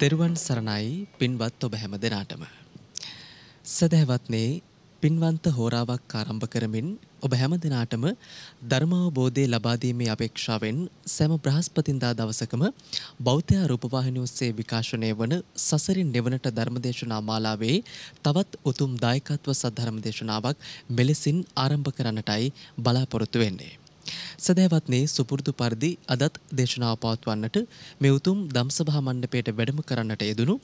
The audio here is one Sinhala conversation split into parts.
තෙරුවන් සරණයි පින්වත් ඔබ හැම දෙනාටම. සදහවත්නේ පින්වන්ත හෝරාවක් ආරම්භ කරමින් ඔබ හැම දිනාටම ධර්මාවබෝධය ලබා දීමේ අපේක්ෂාවෙන් සෑම බ්‍රහස්පතින්දා දවසකම බෞද්ධ රූපවාහිනිය ඔස්සේ විකාශනය වන සසරින් නිවනට ධර්මදේශනා මාලාවේ තවත් උතුම් දායකත්ව සද්ධර්ම දේශනාවක් මෙලෙසින් ආරම්භ කරන්නටයි බලාපොරොත්තු වෙන්නේ. සදෑවත්නේ සුපුරුදු පරිදි අදත් දේශනාව පවත්වන්නට මේ උතුම් ධම්සභා මණ්ඩපයට වැඩම කරන්නට යෙදුණු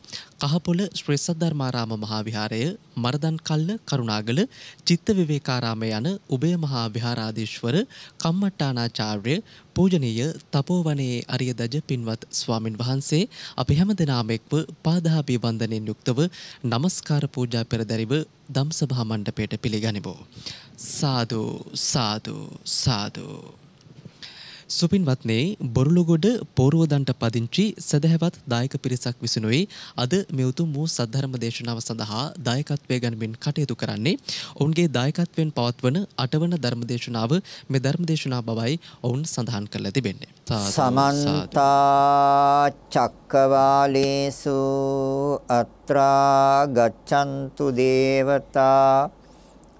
කහපොළ ශ්‍රී සද්ධර්මාරාම මහා විහාරය මරදන් කල්ල කරුණාගල චිත්ත විවේකාරාමය යන උභය මහා විහාරාධීශවර කම්මට්ටානාචාර්ය පූජනීය තපෝවනයේ අරියදජ පින්වත් ස්වාමින් වහන්සේ අපි හැම දෙනාම එක්ව පාදහාපී වන්දනෙන් යුක්තව নমස්කාර පූජා පෙරදරිව ධම්සභා මණ්ඩපයට පිළිගනිමු. සාදු සාදු සාදු සුපින්වත්නේ බොරුලුගොඩ පෝරුවදන්ට පදිංචි සැදැහැවත් දායක පිරිසක් විසිනුයි අද මෙවතුම් වූ සද්ධර්ම දේශනාව සඳහා දායකත්වය ගැනමින් කටයුතු කරන්නේ ඔවුන්ගේ දායකත්වයෙන් පවත්වන අටවන ධර්මදේශනාව මෙ ධර්මදේශනා බවයි ඔවුන් සඳහන් කරලා තිබෙන්නේ. සමන්තා චක්කවාලේසු අත්‍රා ගච්ඡන්තු දේවතා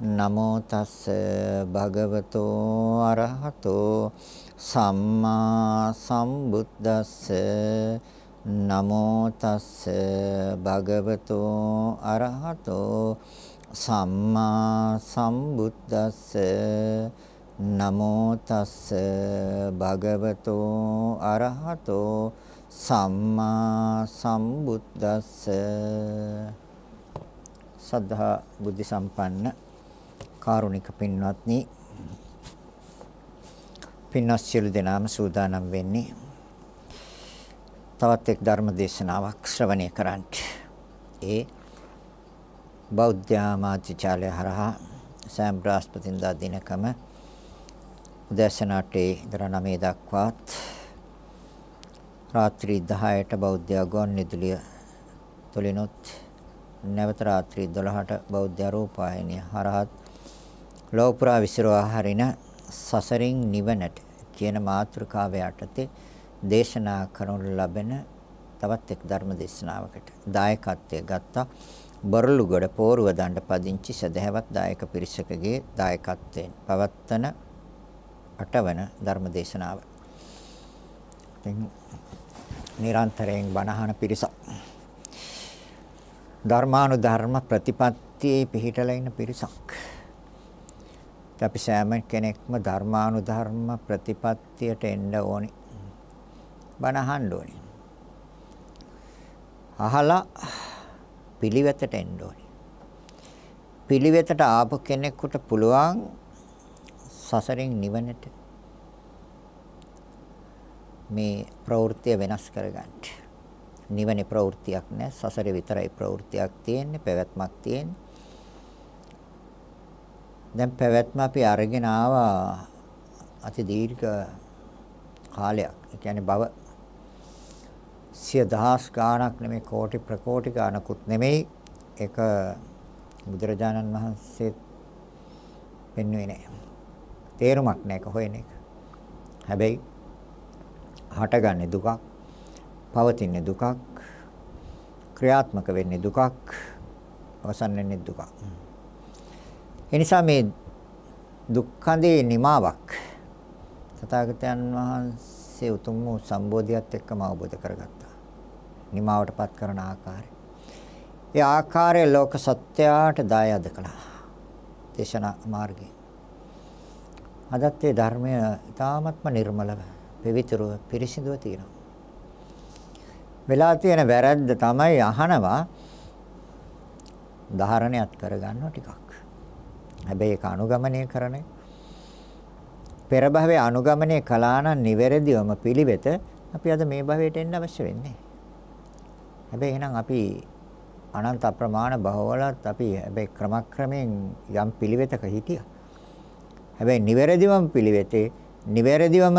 නමෝ තස්ස භගවතෝ අරහතෝ සම්මා සම්බුද්දස්ස නමෝ තස්ස භගවතෝ අරහතෝ සම්මා සම්බුද්දස්ස නමෝ තස්ස භගවතෝ අරහතෝ සම්මා සම්බුද්දස්ස සද්ධා බුද්ධ සම්පන්න කාරුණික පින්වත්නි පින්වත් සියලු දෙනාම සූදානම් වෙන්නේ තවත් එක් ධර්ම දේශනාවක් ශ්‍රවණය කරන්නට ඒ බෞද්ධ ආමාත්‍යචාලය හරහා සෑම් බ්‍රාස්පතින්දා දිනකම උදෑසනටේ ඉඳලා 9 දක්වාත් රාත්‍රී 10ට බෞද්ධ ගුවන් විදුලිය තුලිනුත් නැවත රාත්‍රී 12ට බෞද්ධ රූපాయනිය හරහත් ලෝපුරා විසිරවා හරින සසරින් නිවනට කියන මාතෘකාව යටතේ දේශනා කරනු ලබන තවත් එක් ධර්ම දේශනාවකට දායකත්වය ගත්තා බරළුගොඩ පෝරුව දණ්ඩ පදිංචි සදහැවත් දායක පිරිසකගේ දායකත්වයෙන් පවත්වන අටවන ධර්ම දේශනාව. ඉතින් නිරන්තරයෙන් බණහන පිරිසක් ධර්මානුධර්ම ප්‍රතිපත්තියේ පිහිටලා ඉන්න පිරිසක්. අපි සෑම කෙනෙක්ම ධර්මානුධර්ම ප්‍රතිපත්තියට එන්න ඕනි. බණ අහන්න ඕනි. අහලා පිළිවෙතට එන්න ඕනි. පිළිවෙතට ආපු කෙනෙකුට පුළුවන් සසරෙන් නිවනට මේ ප්‍රවෘත්තිය වෙනස් කරගන්න. නිවනේ ප්‍රවෘත්තියක් නැහැ. සසරේ විතරයි ප්‍රවෘත්තියක් තියෙන්නේ, පැවැත්මක් තියෙන්නේ. දැන් පැවැත්ම අපි අරගෙන ආවා අති දීර්ඝ කාලයක්. ඒ කියන්නේ භව සිය දහස් ගාණක් නෙමෙයි කෝටි ප්‍රකෝටි ගාණකුත් නෙමෙයි. ඒක බුදුරජාණන් වහන්සේ පෙන්වුවේ නෑ. තේරුමක් නෑ ඒක හොයන එක. හැබැයි හටගන්නේ දුකක්, පවතින්නේ දුකක්, ක්‍රියාත්මක වෙන්නේ දුකක්, අවසන් වෙන්නේ දුකක්. එනිසා මේ දුක්ඛඳේ නිමාවක් තථාගතයන් වහන්සේ උතුම් වූ සම්බෝධියත් එක්කම අවබෝධ කරගත්තා. නිමාවටපත් කරන ආකාරය. ඒ ආකාරය ලෝක සත්‍යයට දායාද කළා. දේශනා මාර්ගය. අදත් මේ ධර්මය ඊ타ත්ම නිර්මලව, පවිත්‍රව, පිරිසිදුව තියෙනවා. වෙලා තියෙන වැරද්ද තමයි අහනවා ධාරණයක් කරගන්නවා ටිකක්. හැබැයි ඒක අනුගමනය කරන පෙර භවයේ අනුගමනය කළා නම් නිවැරදිවම පිළිවෙත අපි අද මේ භවයට එන්න අවශ්‍ය වෙන්නේ. හැබැයි එහෙනම් අපි අනන්ත අප්‍රමාණ භවවලත් අපි හැබැයි ක්‍රමක්‍රමයෙන් යම් පිළිවෙතක හිටියා. හැබැයි නිවැරදිවම පිළිවෙතේ නිවැරදිවම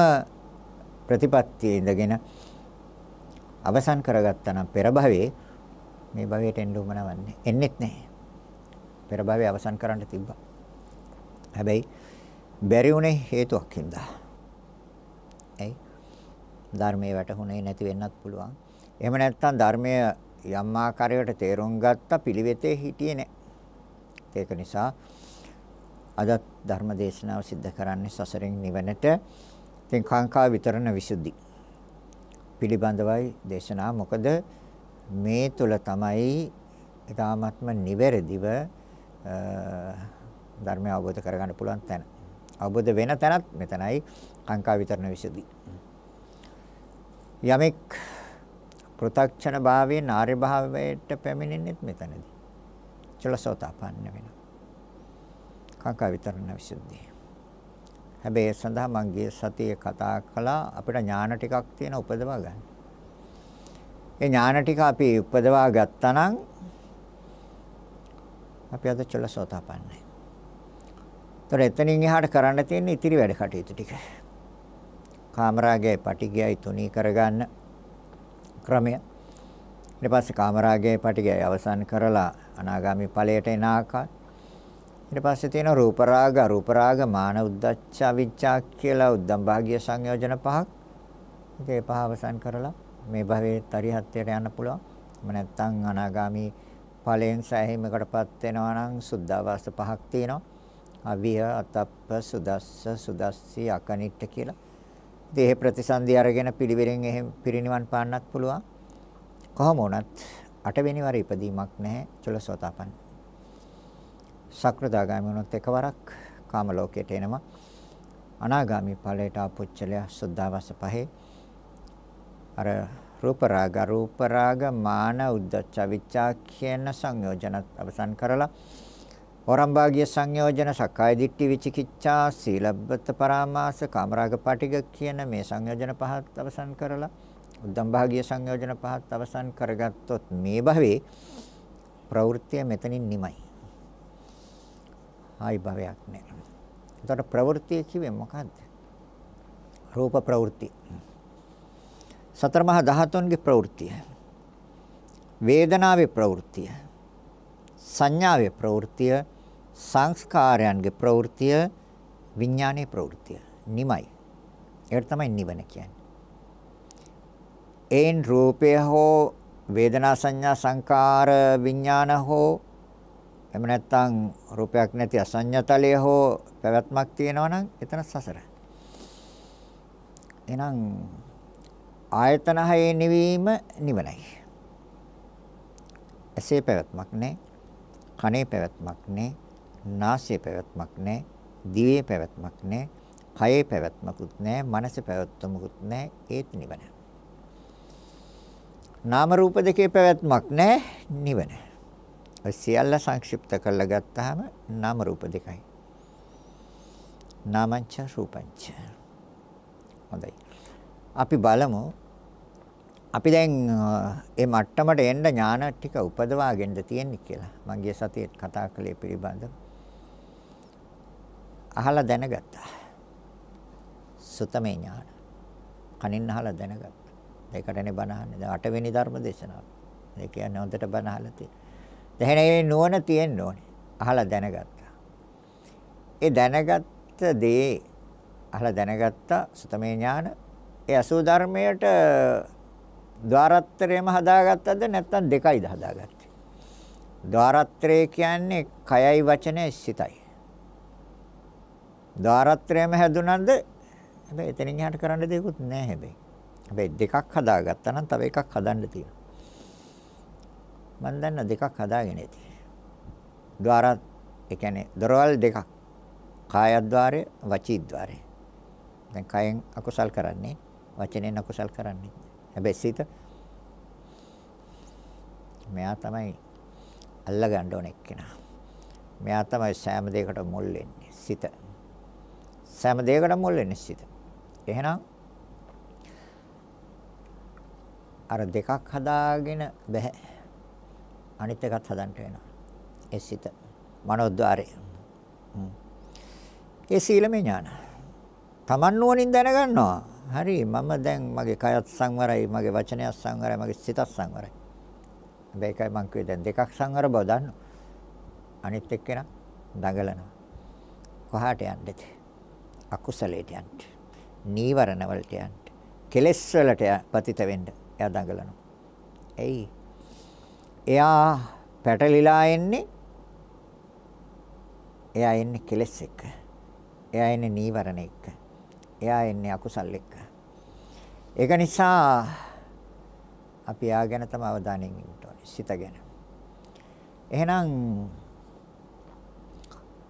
ප්‍රතිපත්තියේ ඉඳගෙන අවසන් කරගත්තා නම් පෙර භවයේ මේ භවයට එන්න උමනවන්නේ එන්නෙත් නැහැ. පෙර භවයේ අවසන් කරන්න තිබ්බා. හැබැයි බැරි උනේ හේතුවක් හින්දා. ඇයි? ධර්මයේ වැටහුනේ නැති වෙන්නත් පුළුවන්. එහෙම නැත්නම් ධර්මය යම් ආකාරයකට තේරුම් ගත්ත පිළිවෙතේ හිටියේ නැහැ. ඒක නිසා අදත් ධර්ම දේශනාව සිද්ධ කරන්නේ සසරෙන් නිවනට ඉතින් කාංකා විතරණ විසුද්ධි පිළිබඳවයි දේශනා මොකද මේ තුල තමයි ඊ타ත්ම නිවැරදිව ධර්මය අවබෝධ කරගන්න පුළුවන් තැන. අවබෝධ වෙන තැනත් මෙතනයි කාංකා විතරණ විසදී. යමෙක් පෘථග්ජන භාවයෙන් ආර්ය භාවයට පැමිණෙන්නේත් මෙතනදී. චලසෝතාපන්න වෙනවා. කාංකා විතරණ විසදී. හැබැයි ඒ සඳහා මම ගිය සතියේ කතා කළා අපිට ඥාන ටිකක් තියෙන උපදවා ගන්න. ඒ ඥාන ටික අපි උපදවා ගත්තා නම් අපි අද චලසෝතාපන්නයි. ඒතර එතනින් එහාට කරන්න තියෙන ඉතිරි වැඩ කටයුතු ටික. කාමරාගයයි පටිගයයි තුනී කරගන්න ක්‍රමය. ඊට පස්සේ කාමරාගයයි පටිගයයි අවසන් කරලා අනාගාමි ඵලයට එන ආකාරය. ඊට පස්සේ තියෙන රූප රාග, අරූප රාග, මාන උද්දච්ච, අවිච්ඡා කියලා උද්දම් භාගිය සංයෝජන පහක්. ඒක ඒ පහ අවසන් කරලා මේ භවයේ තරිහත්යට යන්න පුළුවන්. එහෙම නැත්නම් අනාගාමි ඵලයෙන් සෑහීමකටපත් වෙනවා නම් සුද්ධාවාස පහක් තියෙනවා. අවිය අතප්ප සුදස්ස සුදස්සි අකනිට්ට කියලා. ඉතින් ඒ ප්‍රතිසන්දි අරගෙන පිළිවෙලින් එහෙම පිරිණිවන් පාන්නත් පුළුවන්. කොහොම වුණත් අටවෙනි වර ඉපදීමක් නැහැ චුලසෝතාපන්න. සක්‍රදාගාමී වුණොත් එකවරක් කාම ලෝකයට එනවා. අනාගාමී ඵලයට ආපුච්චලයා සුද්ධාවස පහේ අර රූප රාග රූප රාග මාන උද්දච්ච විචා කියන සංයෝජනත් අවසන් කරලා ඕරම්භාගිය සංයෝජන සක්කාය දිට්ඨි විචිකිච්ඡා සීලබ්බත පරාමාස කාමරාග පටිග කියන මේ සංයෝජන පහත් අවසන් කරලා උද්දම් භාගිය සංයෝජන පහත් අවසන් කරගත්තොත් මේ භවයේ ප්‍රවෘත්තිය මෙතනින් නිමයි. ආයි භවයක් නැහැ. එතකොට ප්‍රවෘත්තිය කිව්වේ මොකද්ද? රූප ප්‍රවෘත්ති. සතර මහා ධාතුන්ගේ ප්‍රවෘත්තිය. වේදනාවේ ප්‍රවෘත්තිය. සංඥාවේ ප්‍රවෘත්තිය සංස්කාරයන්ගේ ප්‍රවෘත්තිය විඥානයේ ප්‍රවෘත්තිය නිමයි. ඒකට තමයි නිවන කියන්නේ. ඒන් රූපය හෝ වේදනා සංඥා සංකාර විඥාන හෝ එහෙම නැත්නම් රූපයක් නැති අසඤ්ඤතලය හෝ පැවැත්මක් තියෙනවා නම් එතන සසර. එහෙනම් ආයතන හයේ නිවීම නිවනයි. ඇසේ පැවැත්මක් නැහැ. කනේ පැවැත්මක් නැහැ. නාසයේ පැවැත්මක් නැහැ. දිවේ පැවැත්මක් නැහැ. කයේ පැවැත්මකුත් නැහැ. මනසේ පැවැත්මකුත් නැහැ. ඒත් නිවන. නාම රූප දෙකේ පැවැත්මක් නැහැ. නිවන. ඔය සියල්ල සංක්ෂිප්ත කරලා ගත්තාම නාම රූප දෙකයි. නාමංච රූපංච. හොඳයි. අපි බලමු අපි දැන් ඒ මට්ටමට එන්න ඥාන ටික උපදවාගෙනද තියෙන්නේ කියලා. මම ගිය සතියේ කතා කළේ පිළිබඳව. අහලා දැනගත්තා. සුතමේ ඥාන. කනින් අහලා දැනගත්තා. ඒකටනේ බණ අහන්නේ. දැන් අටවෙනි ධර්ම දේශනාව. ඒ කියන්නේ හොඳට බණ අහලා තියෙන. දැන් ඒ නුවණ තියෙන්න ඕනේ. අහලා දැනගත්තා. ඒ දැනගත්ත දේ අහලා දැනගත්තා සුතමේ ඥාන. ඒ අසෝ ධර්මයට ద్వාරත්‍රයම හදාගත්තද නැත්නම් දෙකයිද හදාගත්තේ? ద్వාරත්‍රය කියන්නේ කයයි වචනයයි සිතයි. ద్వාරත්‍රයම හැදුනද හැබැයි එතනින් එහාට කරන්න දෙයක්වත් නැහැ හැබැයි. හැබැයි දෙකක් හදාගත්තා නම් තව එකක් හදන්න තියෙනවා. මම දන්න දෙකක් හදාගෙන ඇති. ద్వාරත් ඒ කියන්නේ දොරවල් දෙකක්. කායද්්වාරය, වචීද්්වාරය. දැන් කයෙන් අකුසල් කරන්නේ, වචනෙන් අකුසල් කරන්නේ. හැබැයි සිත මෙයා තමයි අල්ල ගන්න ඕන එක්කෙනා. මෙයා තමයි සෑම දෙයකට මුල් වෙන්නේ සිත. සෑම දෙයකටම මුල් වෙන්නේ සිත. එහෙනම් අර දෙකක් හදාගෙන බෑ. අනිත් එකත් හදන්න වෙනවා. ඒ සිත මනෝද්වාරේ. ඒ සීලමය ඥාන. Taman නුවණින් දැනගන්නවා. හරි මම දැන් මගේ කයත් සංවරයි, මගේ වචනයත් සංවරයි, මගේ සිතත් සංවරයි. හැබැයි එකයි මං කිව්වේ දැන් දෙකක් සංවර බව දන්නවා. අනිත් එක්කෙනා දඟලනවා. කොහාට යන්නද? අකුසලයට යන්න. නීවරණ වලට යන්න. කෙලෙස් වලට පතිත වෙන්න එයා දඟලනවා. එයි. එයා පැටලිලා එන්නේ එයා එන්නේ කෙලෙස් එක්ක. එයා එන්නේ නීවරණ එක්ක. එයා එන්නේ අකුසල් එක්ක. ඒක නිසා අපි යා ගැන තම අවධානයෙන් ඉන්න ඕනේ. සිත ගැන. එහෙනම්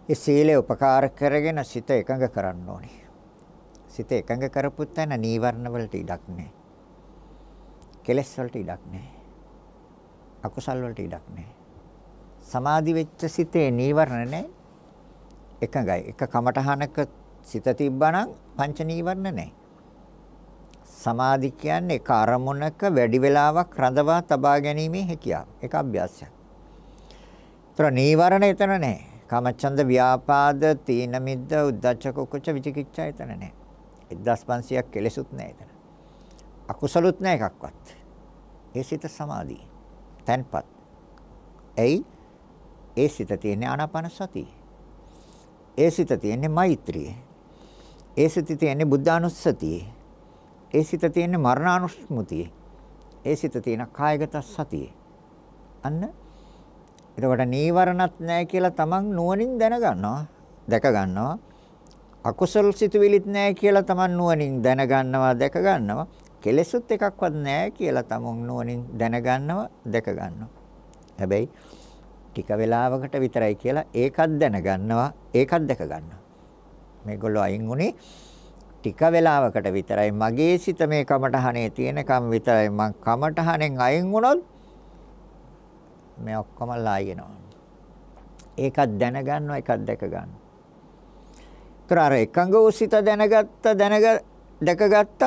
ඒ සීලය උපකාර කරගෙන සිත එකඟ කරන්න ඕනේ. සිත එකඟ කරපු තැන නීවරණ වලට ඉඩක් නැහැ. කෙලස් වලට ඉඩක් නැහැ. අකුසල් වලට ඉඩක් නැහැ. සමාධි වෙච්ච සිතේ නීවරණ නැහැ. එකඟයි. එක කමටහනක සිත තිබ්බනම් පංච නීවරණ නැහැ. සමාධි කියන්නේ එක අරමුණක වැඩි වෙලාවක් රඳවා තබා ගැනීමේ හැකියාව. ඒක අභ්‍යාසයක්. ඒතර නීවරණ එතන නැහැ. කාමච්ඡන්ද ව්‍යාපාද තීන මිද්ද උද්ධච්ච කුච්ච විචිකිච්ඡා එතන නැහැ. 1500ක් කෙලෙසුත් නැහැ එතන. අකුසලුත් නැහැ එකක්වත්. ඒ සිත සමාධිය. තන්පත්. එයි ඒ සිත තියෙන්නේ ආනාපාන සතිය. ඒ සිත තියෙන්නේ මෛත්‍රිය. ඒ සිත තියෙන්නේ බුද්ධානුස්සතිය. ඒ සිත තියෙන්නේ මරණානුස්මෘතිය. ඒ සිත තියෙන කායගත සතිය. අන්න එතකොට නීවරණත් නැහැ කියලා තමන් නුවණින් දැනගන්නවා. දැක ගන්නවා. අකුසල් සිතුවිලිත් නැහැ කියලා තමන් නුවණින් දැනගන්නවා, දැක ගන්නවා. කෙලෙසුත් එකක්වත් නැහැ කියලා තමන් නුවණින් දැනගන්නවා, දැක ගන්නවා. හැබැයි ටික වෙලාවකට විතරයි කියලා ඒකත් දැනගන්නවා, ඒකත් දැක ගන්නවා. මේගොල්ලෝ අයින් උනේ ටික වෙලාවකට විතරයි මගේ සිත මේ කමටහනේ තියෙනකම් විතරයි මං කමටහනෙන් අයින් වුණොත් මේ ඔක්කොම ලා යනවා. ඒකක් දැනගන්නවා එකක් දැක ගන්නවා. ඒතර අර එකඟ වූ සිත දැනගත්ත දැනග දැකගත්ත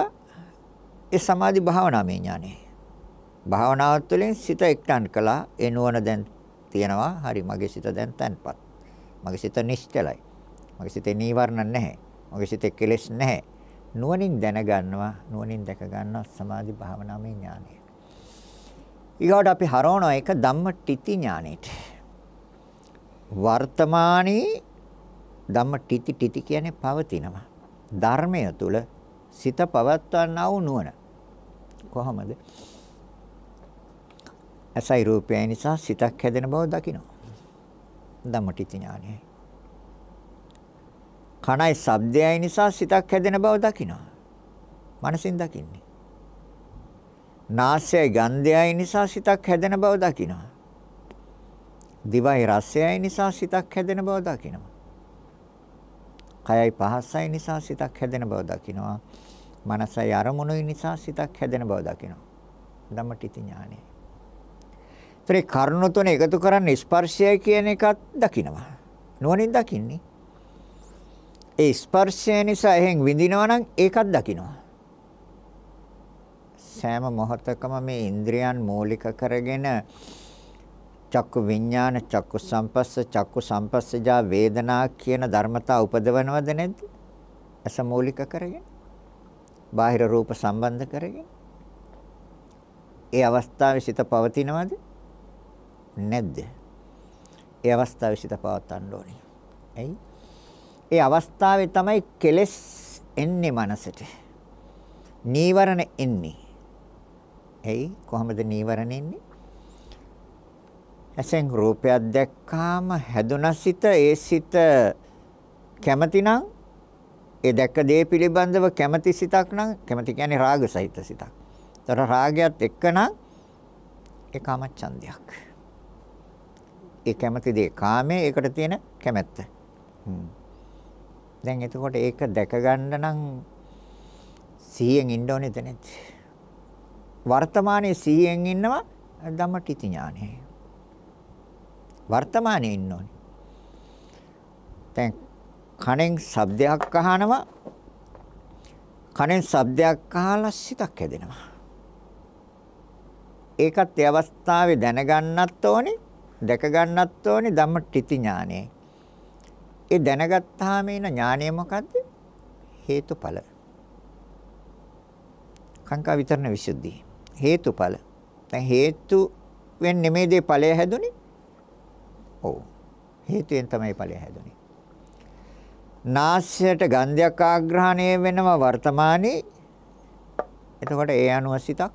ඒ සමාධි භාවනාවේ ඥානෙ. භාවනාව තුළින් සිත එක්ටන් කළා. ඒ නුවණ දැන් තියෙනවා. හරි මගේ සිත දැන් තැන්පත්. මගේ සිත නිශ්චලයි. මගේ සිතේ නීවරණ නැහැ. මගේ සිතේ කෙලෙස් නැහැ. නුවණින් දැනගන්නවා නුවණින් දැක ගන්නවා සමාධි භාවනාවේ ඥානය. ඊගොඩ අපි හරවනවා ඒක ධම්මටිති ඥානෙට. වර්තමානයේ ධම්මටිති ටිති කියන්නේ පවතිනවා. ධර්මය තුල සිත පවත්වන්නා වූ නුවණ. කොහොමද? අසයි රූපය නිසා සිතක් හැදෙන බව දකිනවා. ධම්මටිති ඥානයයි. කණයි ශබ්දයයි නිසා සිතක් හැදෙන බව දකිනවා. මනසින් දකින්නේ. නාසයයි ගන්ධයයි නිසා සිතක් හැදෙන බව දකිනවා. දිවයි රසයයි නිසා සිතක් හැදෙන බව දකිනවා. කයයි පහසයි නිසා සිතක් හැදෙන බව දකිනවා. මනසයි අරමුණුයි නිසා සිතක් හැදෙන බව දකිනවා. ධම්මටිති ඥානය. ඒතරේ කරුණු තුන එකතු කරන්න ස්පර්ශය කියන එකත් දකිනවා. නුවණින් දකින්නේ. ඒ ස්පර්ශය නිසා එහෙන් විඳිනවා නම් ඒකත් දකිනවා. සෑම මොහොතකම මේ ඉන්ද්‍රියන් මූලික කරගෙන චක්කු විඥාන චක්කු සම්පස්ස චක්කු සම්පස්සජා වේදනා කියන ධර්මතා උපදවනවද නැද්ද? අස මූලික කරගෙන. බාහිර රූප සම්බන්ධ කරගෙන. ඒ අවස්ථාවේ සිත පවතිනවද? නැද්ද? ඒ අවස්ථාවේ සිත පවත්වන්න ඕනේ. එයි. ඒ අවස්ථාවේ තමයි කෙලෙස් එන්නේ මනසට. නීවරණ එන්නේ. ඇයි කොහොමද නීවරණ එන්නේ? ඇසෙන් රූපයක් දැක්කාම හැදුන සිත ඒ සිත කැමතිනම් ඒ දැක්ක දේ පිළිබඳව කැමති සිතක් නම් කැමති කියන්නේ රාග සහිත සිතක්. ඒතර රාගයත් එක්කනම් ඒ කාමච්ඡන්දයක්. ඒ කැමති දේ කාමයේ ඒකට තියෙන කැමැත්ත. දැන් එතකොට ඒක දැක ගන්න නම් 100න් ඉන්න ඕනේද නැත්නම් වර්තමානයේ සිහියෙන් ඉන්නවා ධම්මටිති ඥානෙ. වර්තමානයේ ඉන්න ඕනේ. දැන් කණෙන් ශබ්දයක් අහනවා. කණෙන් ශබ්දයක් අහලා සිතක් හැදෙනවා. ඒකත් ඒ අවස්ථාවේ දැනගන්නත් ඕනේ, දැක ගන්නත් ඕනේ ධම්මටිති ඥානෙ. ඒ දැනගත්තාම එන ඥානය මොකද්ද? හේතුඵල. කාංකා විතරණ විසුද්ධිය. හේතුඵල. දැන් හේතු වෙන් නෙමෙයි දේ ඵලය හැදුනේ. ඔව්. හේතුයෙන් තමයි ඵලය හැදුනේ. නාස්‍යයට ගන්ධයක් ආග්‍රහණය වෙනවා වර්තමානයේ. එතකොට ඒ අනුව සිතක්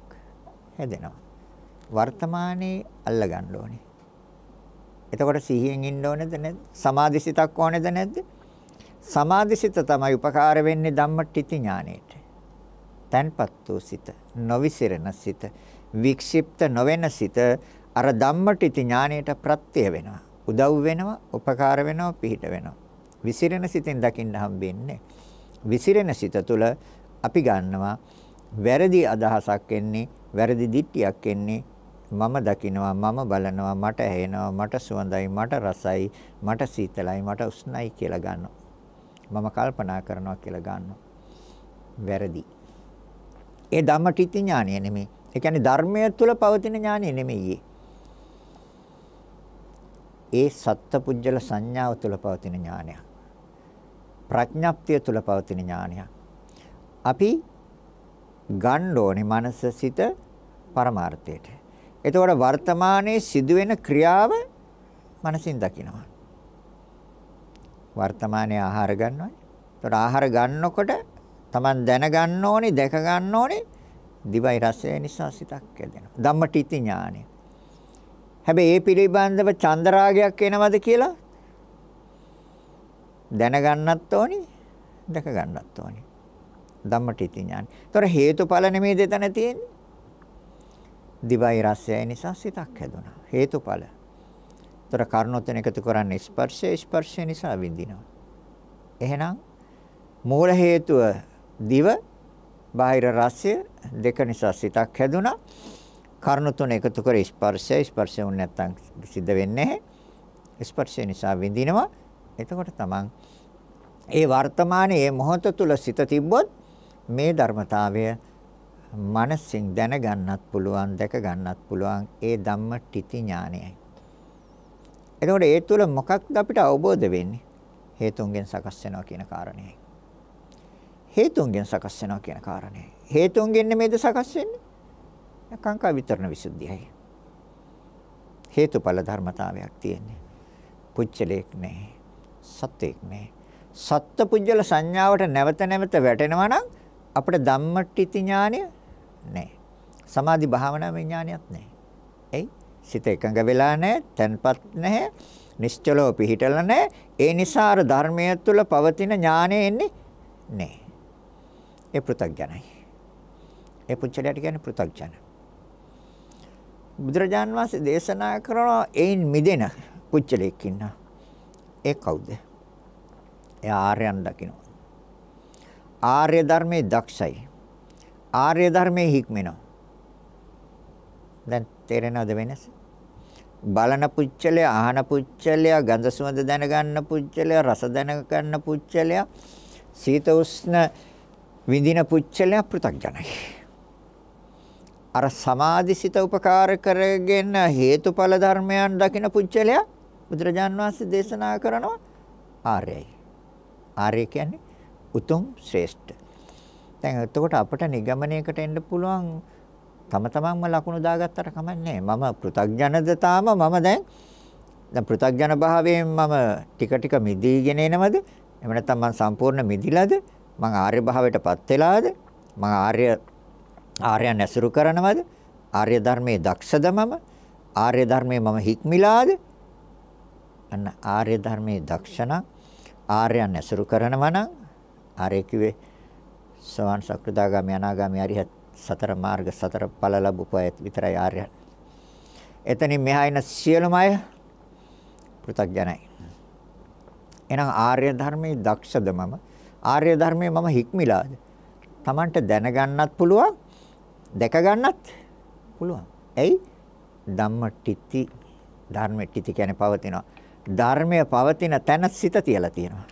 හැදෙනවා. වර්තමානයේ අල්ල ගන්න ඕනේ. එතකොට සිහියෙන් ඉන්න ඕනේද නැද්ද? සමාධි සිතක් ඕනේද නැද්ද? සමාධි සිත තමයි උපකාර වෙන්නේ ධම්මටිති ඥානෙට. තැන්පත් වූ සිත, නොවිසිරෙන සිත, වික්ෂිප්ත නොවන සිත අර ධම්මටිති ඥාණයට ප්‍රත්‍ය වෙනවා. උදව් වෙනවා, උපකාර වෙනවා, පිහිට වෙනවා. විසිරෙන සිතෙන් දකින්න හම්බෙන්නේ. විසිරෙන සිත තුළ අපි ගන්නවා වැරදි අදහසක් එන්නේ, වැරදි දිට්ඨියක් එන්නේ, මම දකිනවා මම බලනවා මට ඇහෙනවා මට සුවඳයි මට රසයි මට සීතලයි මට උෂ්ණයි කියලා ගන්නවා මම කල්පනා කරනවා කියලා ගන්නවා වැරදි ඒ ධම්මටිත්ති ඥානය නෙමෙයි. ඒ කියන්නේ ධර්මය තුල පවතින ඥානය නෙමෙයි. ඒ සත්පුජ්‍යල සංඥාව තුල පවතින ඥානයක්. ප්‍රඥාප්තිය තුල පවතින ඥානයක්. අපි ගන්න ඕනේ මනස සිත පරමාර්ථයට. එතකොට වර්තමානයේ සිදුවෙන ක්‍රියාව මනසින් දකිනවා. වර්තමානයේ ආහාර ගන්නවා. එතකොට ආහාර ගන්නකොට Taman දැනගන්න ඕනේ, දැක ගන්න ඕනේ. දිවයි රසය නිසා සිතක් ඇදෙනවා. ධම්මටිති ඥානය. හැබැයි ඒ පිළිබඳව චන්දරාගයක් එනවද කියලා දැනගන්නත් ඕනේ, දැක ගන්නත් ඕනේ. ධම්මටිති ඥානය. ඒතර හේතුඵල නෙමෙයි දෙතන තියෙන්නේ. දිවයි රසය නිසා සිතක් හැදුනා. හේතුඵල. ඒතර කරුණොතන එකතු කරන්නේ ස්පර්ශය, ස්පර්ශය නිසා විඳිනවා. එහෙනම් මූල හේතුව දිව බාහිර රසය දෙක නිසා සිතක් හැදුනා. කර්ණ තුන එකතු කර ස්පර්ශය ස්පර්ශය වුනේ නැත්නම් සිද්ධ වෙන්නේ නැහැ. ස්පර්ශය නිසා විඳිනවා. එතකොට තමන් ඒ වර්තමානයේ මේ මොහොත තුල සිත තිබ්බොත් මේ ධර්මතාවය මනසින් දැනගන්නත් පුළුවන් දැක ගන්නත් පුළුවන් ඒ ධම්ම ටිති ඥානයයි. එතකොට ඒ තුල මොකක්ද අපිට අවබෝධ වෙන්නේ? හේතුන්ගෙන් සකස් වෙනවා කියන කාරණේයි. හේතුන්ගෙන් සකස් වෙනවා කියන කාරණේ. හේතුන්ගෙන් නෙමෙයිද සකස් වෙන්නේ? කාංකා විතරණ විසුද්ධියයි. හේතුඵල ධර්මතාවයක් තියෙන්නේ. පුච්චලයක් නැහැ. සත්‍යයක් නැහැ. සත්ත්ව පුජ්‍යල සංඥාවට නැවත නැවත වැටෙනවා නම් අපිට ධම්මට්ටි ඥානය නැහැ. සමාධි භාවනා විඥානයක් නැහැ. එයි සිත එකඟ වෙලා නැහැ, තැන්පත් නැහැ, නිශ්චලව පිහිටලා නැහැ. ඒ නිසා අර ධර්මයේ තුල පවතින ඥානය එන්නේ නැහැ. ඒ පෘථග්ජනයි. ඒ පුච්චලයට කියන්නේ පෘථග්ජන. බුදුරජාන් වහන්සේ දේශනා කරන ඒන් මිදෙන පුච්චලෙක් ඉන්නා. ඒ කවුද? ඒ ආර්යයන් දකිනවා. ආර්ය ධර්මයේ දක්ෂයි. ආර්ය ධර්මයේ හික්මෙනවා. දැන් තේරෙනවද වෙනස? බලන පුච්චලය, අහන පුච්චලය, ගඳ සුවඳ දැනගන්න පුච්චලය, රස දැනගන්න පුච්චලය, සීත උෂ්ණ විඳින පුච්චලයා පෘ탁ජනයි. අර සමාධිසිත උපකාර කරගෙන හේතුඵල ධර්මයන් දකින පුච්චලයා බුදුරජාන් වහන්සේ දේශනා කරනවා ආර්යයි. ආර්ය කියන්නේ උතුම් ශ්‍රේෂ්ඨ. දැන් එතකොට අපට නිගමනයකට එන්න පුළුවන් තම තමන්ම ලකුණු දාගත්තට කමන්නේ මම පෘ탁ජනද තාම මම දැන් දැන් පෘ탁ජන භාවයෙන් මම ටික ටික මිදීගෙන එනවද? එහෙම නැත්නම් මම සම්පූර්ණ මිදිලාද? මං ආර්ය භාවයටපත් වෙලාද? මං ආර්ය ආර්යයන් ඇසුරු කරනවද? ආර්ය ධර්මයේ දක්ෂද මම? ආර්ය ධර්මයේ මම හික්මිලාද? අන්න ආර්ය ධර්මයේ දක්ෂණ ආර්යයන් ඇසුරු කරනවා නම් ආර්ය කිව්වේ සෝවන් සක්‍රදාගාමි අනාගාමි අරිහත් සතර මාර්ග සතර ඵල ලැබුපය විතරයි ආර්යයන්. එතනින් මෙහා එන සියලුම අය පෘථග්ජනයි. එහෙනම් ආර්ය ධර්මයේ දක්ෂද මම? ආර්ය ධර්මයේ මම හික්මිලාද? Tamanට දැනගන්නත් පුළුවන්, දැකගන්නත් පුළුවන්. ඇයි? ධම්මටිති ධර්මටිති කියන්නේ පවතිනවා. ධර්මය පවතින තැන සිත තියලා තියෙනවා.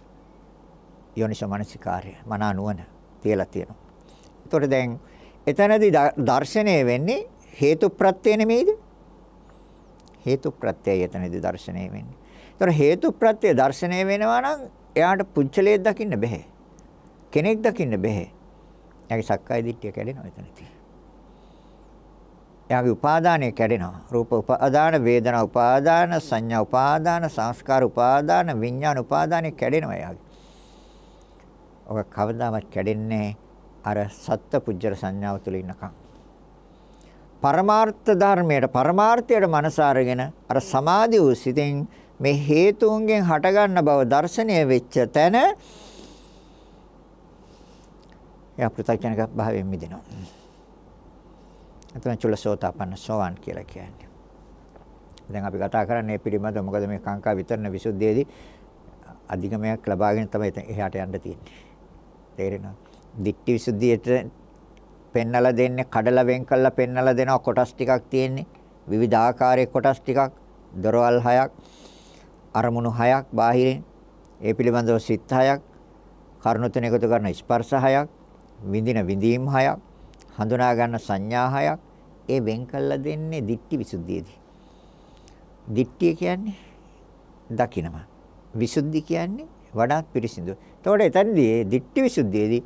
යෝනිසෝ මනසිකාර්ය, මනා නුවණ තියලා තියෙනවා. ඒතකොට දැන් එතනදී දර්ශනය වෙන්නේ හේතු ප්‍රත්‍ය නෙමෙයිද? හේතු ප්‍රත්‍යය එතනදී දර්ශනය වෙන්නේ. ඒතකොට හේතු ප්‍රත්‍ය දර්ශනය වෙනවා නම් එයාට පුච්චලයේ දකින්න බෑ. කෙනෙක් දකින්න බෑ. එයාගේ සක්කාය දිට්ඨිය කැඩෙනවා එතනදී. එයාගේ උපාදානය කැඩෙනවා. රූප උපාදාන, වේදනා උපාදාන, සංඥා උපාදාන, සංස්කාර උපාදාන, විඥාන උපාදානය කැඩෙනවා එයාගේ. ඔක කවදාවත් කැඩෙන්නේ අර සත්පුජ්‍යර සංඥාව තුළ ඉන්නකම්. පරමාර්ථ ධර්මයට පරමාර්ථයට මනස අරගෙන අර සමාධි වූ සිතෙන් මේ හේතුන්ගෙන් හටගන්න බව දර්ශනය වෙච්ච තැන එයා පෘථග්ජනක භාවයෙන් මිදෙනවා. එතන චුල්ලසෝතාපන්න සෝවන් කියලා කියන්නේ. දැන් අපි කතා කරන්නේ පිළිමද මොකද මේ කාංකා විතරන විසුද්ධියේදී අධිගමයක් ලබාගෙන තමයි එහාට යන්න තියෙන්නේ. තේරෙනවද? දික්ටි විසුද්ධියට පෙන්නලා දෙන්නේ කඩලා වෙන් කරලා පෙන්නලා දෙනවා කොටස් ටිකක් තියෙන්නේ. විවිධ ආකාරයේ කොටස් ටිකක් දොරවල් හයක් අරමුණු හයක් බාහිරින් ඒ පිළිබඳව සිත් හයක් කරුණු තුන එකතු කරන ස්පර්ශ හයක් විඳින විඳීම් හයක්, හඳුනා ගන්න සංඥා හයක් ඒ වෙන් කළා දෙන්නේ දිට්ටි විසුද්ධියේදී. දිට්ටි කියන්නේ දකිනම. විසුද්ධි කියන්නේ වඩාත් පිරිසිදු. එතකොට එතනදී දිට්ටි විසුද්ධියේදී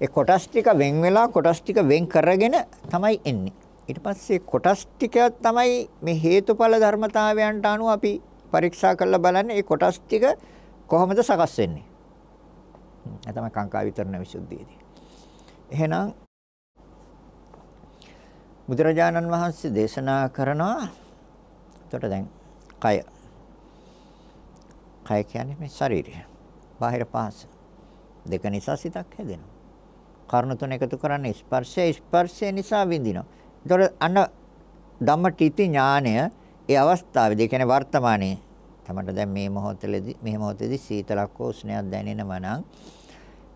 ඒ කොටස් ටික වෙන් වෙලා කොටස් ටික වෙන් කරගෙන තමයි එන්නේ. ඊට පස්සේ කොටස් ටික තමයි මේ හේතුඵල ධර්මතාවයන්ට අනුව අපි පරීක්ෂා කරලා බලන්නේ ඒ කොටස් ටික කොහොමද සකස් වෙන්නේ. ඒ තමයි කාංකා විතරණ විසුද්ධියේදී. එහෙනම් බුදුරජාණන් වහන්සේ දේශනා කරනවා එතකොට දැන් කය කය කියන්නේ මේ ශරීරය බාහිර පහස දෙක නිසා සිතක් හැදෙනවා කර්ණ තුන එකතු කරන්නේ ස්පර්ශය ස්පර්ශය නිසා විඳිනවා එතකොට අන්න ධම්මටිති ඥානය ඒ අවස්ථාවේදී කියන්නේ වර්තමානයේ තමයි දැන් මේ මොහොතේදී මේ මොහොතේදී සීතලක් හෝ උෂ්ණයක් දැනෙනවා නම්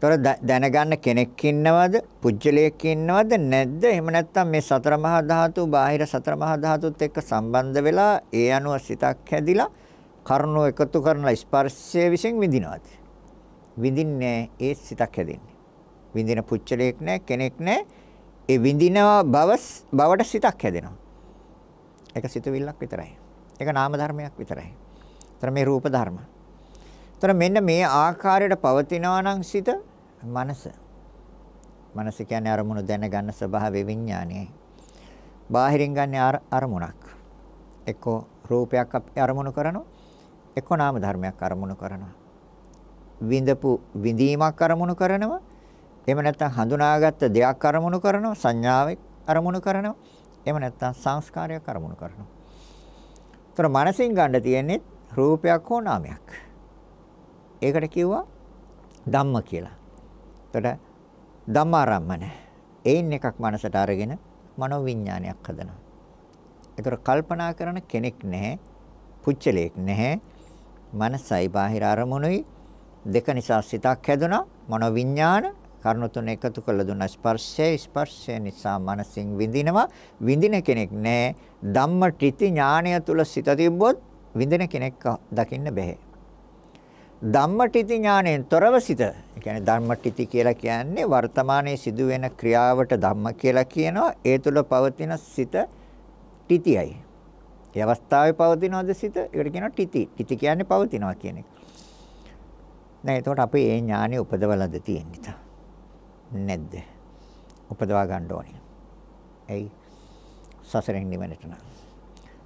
තොර දැනගන්න කෙනෙක් ඉන්නවද? පුජ්‍යලයක් ඉන්නවද නැද්ද? එහෙම නැත්නම් මේ සතර මහා ධාතු බාහිර සතර මහා ධාතුත් එක්ක සම්බන්ධ වෙලා ඒ අනුව සිතක් හැදිලා කරුණු එකතු කරන ස්පර්ශය විසින් විඳිනවද? විඳින්නේ ඒ සිතක් හැදෙන්නේ. විඳින පුජ්‍යලයක් නැහැ කෙනෙක් නැහැ. ඒ විඳිනවා බව බවට සිතක් හැදෙනවා. ඒක සිතුවිල්ලක් විතරයි. ඒක නාම ධර්මයක් විතරයි. ඒතර මේ රූප ධර්මයි. එතන මෙන්න මේ ආකාරයට පවතිනවා නම් සිත මනස. මනස කියන්නේ අරමුණු දැනගන්න ස්වභාව විඥානයයි. බාහිරින් ගන්න අරමුණක්. එක්කෝ රූපයක් අරමුණු කරනවා. එක්කෝ නාම ධර්මයක් අරමුණු කරනවා. විඳපු විඳීමක් අරමුණු කරනවා. එහෙම නැත්නම් හඳුනාගත්ත දෙයක් අරමුණු කරනවා සංඥාවක් අරමුණු කරනවා එහෙම නැත්නම් සංස්කාරයක් අරමුණු කරනවා. ඒතර මනසින් ගන්න තියෙන්නේ රූපයක් හෝ නාමයක්. ඒකට කිව්වා ධම්ම කියලා. එතකොට ධම්මාරම්මන. ඒන් එකක් මනසට අරගෙන මනෝවිඤ්ඤාණයක් හදනවා. ඒතර කල්පනා කරන කෙනෙක් නැහැ. පුච්චලයක් නැහැ. මනසයි බාහිර අරමුණුයි දෙක නිසා සිතක් හැදුනා. මනෝවිඤ්ඤාණ කරුණු තුන එකතු කළ දුන්න ස්පර්ශය ස්පර්ශය නිසා මනසින් විඳිනවා. විඳින කෙනෙක් නැහැ. ධම්ම ත්‍රිති ඥාණය තුල සිත තිබ්බොත් විඳින කෙනෙක් දකින්න බැහැ. ධම්මටිති ඥාණයෙන් තොරව සිත. ඒ කියන්නේ ධම්මටිති කියලා කියන්නේ වර්තමානයේ සිදුවෙන ක්‍රියාවට ධම්ම කියලා කියනවා. ඒ තුළ පවතින සිත ටිතියයි. ඒ අවස්ථාවේ පවතිනවද සිත? ඒකට කියනවා ටිති. ටිති කියන්නේ පවතිනවා කියන එක. දැන් එතකොට අපි ඒ ඥාණය උපදවලද තියෙන්නේ නැද්ද? උපදවා ගන්න ඕනේ. එයි සසරෙන් නිවෙන්නට නම්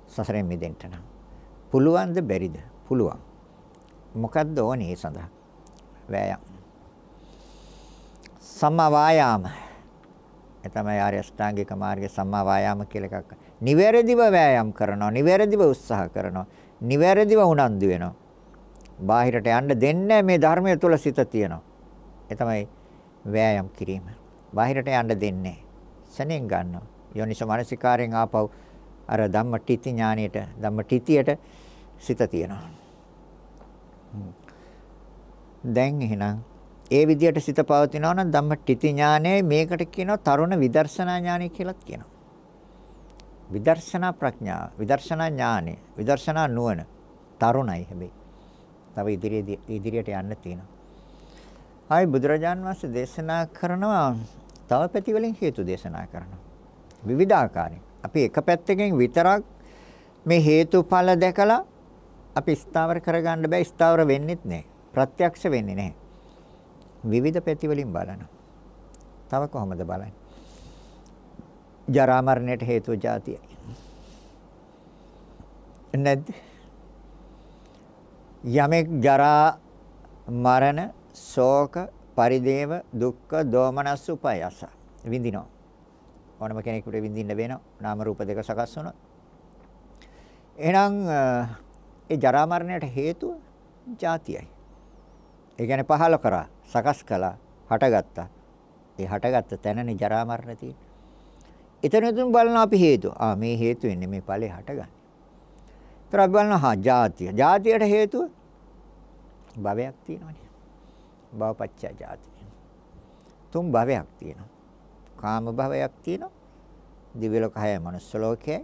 සසරෙන් මිදෙන්නට නම් පුළුවන්ද බැරිද? පුළුවන්. මොකද්ද ඕනේ සඳහා? වෑයම්. සම්මා වායාම. ඒ තමයි ආර්ය අෂ්ටාංගික මාර්ගයේ සම්මා වායාම කියලා එකක්. නිවැරදිව වෑයම් කරනවා, නිවැරදිව උත්සාහ කරනවා, නිවැරදිව උනන්දු වෙනවා. බාහිරට යන්න දෙන්නේ මේ ධර්මය තුල සිත තියෙනවා. ඒ තමයි වෑයම් කිරීම. බාහිරට යන්න දෙන්නේ. සෙනෙන් ගන්නවා. යෝනිස මානසිකාරයෙන් ආපහු අර ධම්මටිති ඥාණයට ධම්මටිතියට සිත තියෙනවා. දැන් එහෙනම් ඒ විදියට සිත පවතිනවා නම් ධම්මටිති ඥානය මේකට කියනවා තරුණ විදර්ශනා ඥානය කියලාත් කියනවා. විදර්ශනා ප්‍රඥාව, විදර්ශනා ඥානය, විදර්ශනා නුවණ තරුණයි හැබැයි. තව ඉදිරියේ ඉදිරියට යන්න තියෙනවා. ආයි බුදුරජාන් වහන්සේ දේශනා කරනවා තව පැති වලින් හේතු දේශනා කරනවා. විවිධ ආකාරයෙන්. අපි එක පැත්තකින් විතරක් මේ හේතුඵල දැකලා අපි ස්ථාවර කරගන්න බෑ ස්ථාවර වෙන්නෙත් නැහැ. ප්‍රත්‍යක්ෂ වෙන්නේ නැහැ. විවිධ පැති වලින් බලන. තව කොහොමද බලන්නේ? ජරා මරණයට හේතුව જાතියයි. නැද්ද? යමෙක් ජරා මරණ ශෝක පරිදේව දුක්ඛ දෝමනස් උපයස විඳිනවා. ඕනම කෙනෙකුට විඳින්න වෙනවා. නාම රූප දෙක සකස් වුණා. එහෙනම් ඒ ජරා මරණයට හේතුව ಜಾතියයි. ඒ කියන්නේ පහල කරා, සකස් කළා, හටගත්තා. ඒ හටගත්ත තැනනේ ජරා මරණ තියෙන්නේ. එතනතුන් බලන අපි හේතු. ආ මේ හේතු වෙන්නේ මේ ඵලේ හටගන්නේ. ඒතර අපි බලන හා ಜಾතිය. ಜಾතියට හේතුව භවයක් තියෙනවානේ. භවපච්චය ಜಾතිය. තුන් භවයක් තියෙනවා. කාම භවයක් තියෙනවා. දිව්‍ය ලෝකයයි මනුස්ස ලෝකයයි.